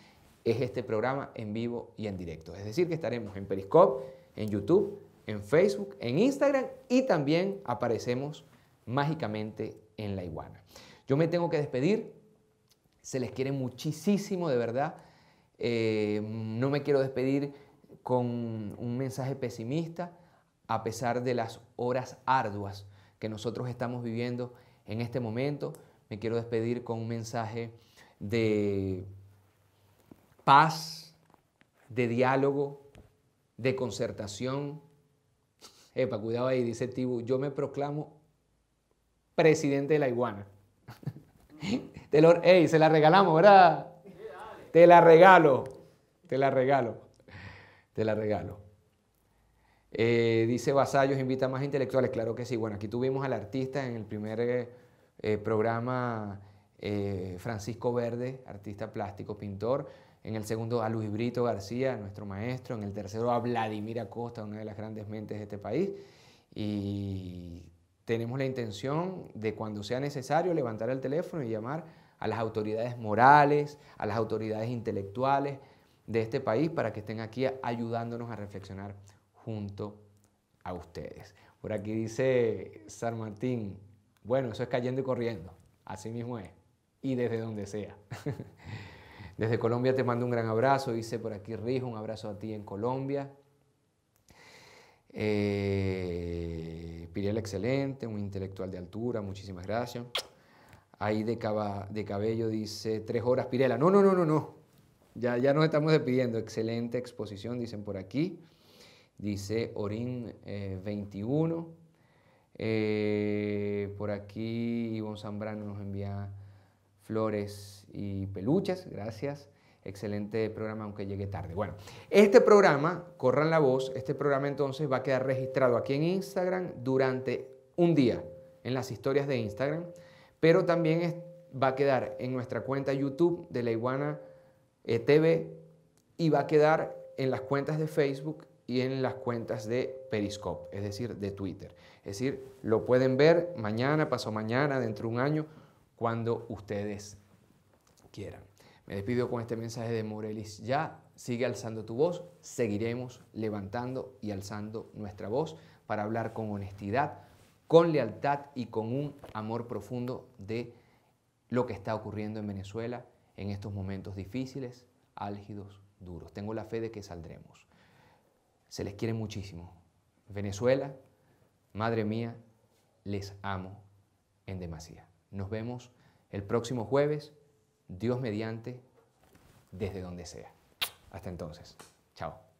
es este programa en vivo y en directo. Es decir, que estaremos en Periscope, en YouTube, en Facebook, en Instagram y también aparecemos mágicamente en La Iguana. Yo me tengo que despedir, se les quiere muchísimo de verdad, eh, no me quiero despedir con un mensaje pesimista a pesar de las horas arduas que nosotros estamos viviendo en este momento. Me quiero despedir con un mensaje de paz, de diálogo, de concertación, Epa, cuidado ahí, dice Tibu, yo me proclamo presidente de la iguana. Te se la regalamos, ¿verdad? Te la regalo, te la regalo, te la regalo. Eh, dice Vasallos, invita a más intelectuales. Claro que sí. Bueno, aquí tuvimos al artista en el primer eh, eh, programa, Francisco Verde, artista plástico, pintor en el segundo a Luis Brito García, nuestro maestro, en el tercero a Vladimir Acosta, una de las grandes mentes de este país, y tenemos la intención de cuando sea necesario levantar el teléfono y llamar a las autoridades morales, a las autoridades intelectuales de este país para que estén aquí ayudándonos a reflexionar junto a ustedes. Por aquí dice San Martín, bueno, eso es cayendo y corriendo, así mismo es, y desde donde sea. Desde Colombia te mando un gran abrazo, dice por aquí Rijo, un abrazo a ti en Colombia. Eh, excelente, un intelectual de altura, muchísimas gracias. Ahí de, de cabello dice tres horas, Pirela. No, no, no, no, no. Ya, ya nos estamos despidiendo. Excelente exposición, dicen por aquí. Dice Orin eh, 21. Eh, por aquí Ivonne Zambrano nos envía flores y peluches. Gracias. Excelente programa, aunque llegue tarde. Bueno, este programa, corran la voz, este programa entonces va a quedar registrado aquí en Instagram durante un día, en las historias de Instagram, pero también va a quedar en nuestra cuenta YouTube de La Iguana eh, TV y va a quedar en las cuentas de Facebook y en las cuentas de Periscope, es decir, de Twitter. Es decir, lo pueden ver mañana, pasó mañana, dentro de un año, cuando ustedes quieran. Me despido con este mensaje de Morelis. Ya sigue alzando tu voz, seguiremos levantando y alzando nuestra voz para hablar con honestidad, con lealtad y con un amor profundo de lo que está ocurriendo en Venezuela en estos momentos difíciles, álgidos, duros. Tengo la fe de que saldremos. Se les quiere muchísimo. Venezuela, madre mía, les amo en demasía. Nos vemos el próximo jueves, Dios mediante, desde donde sea. Hasta entonces. Chao.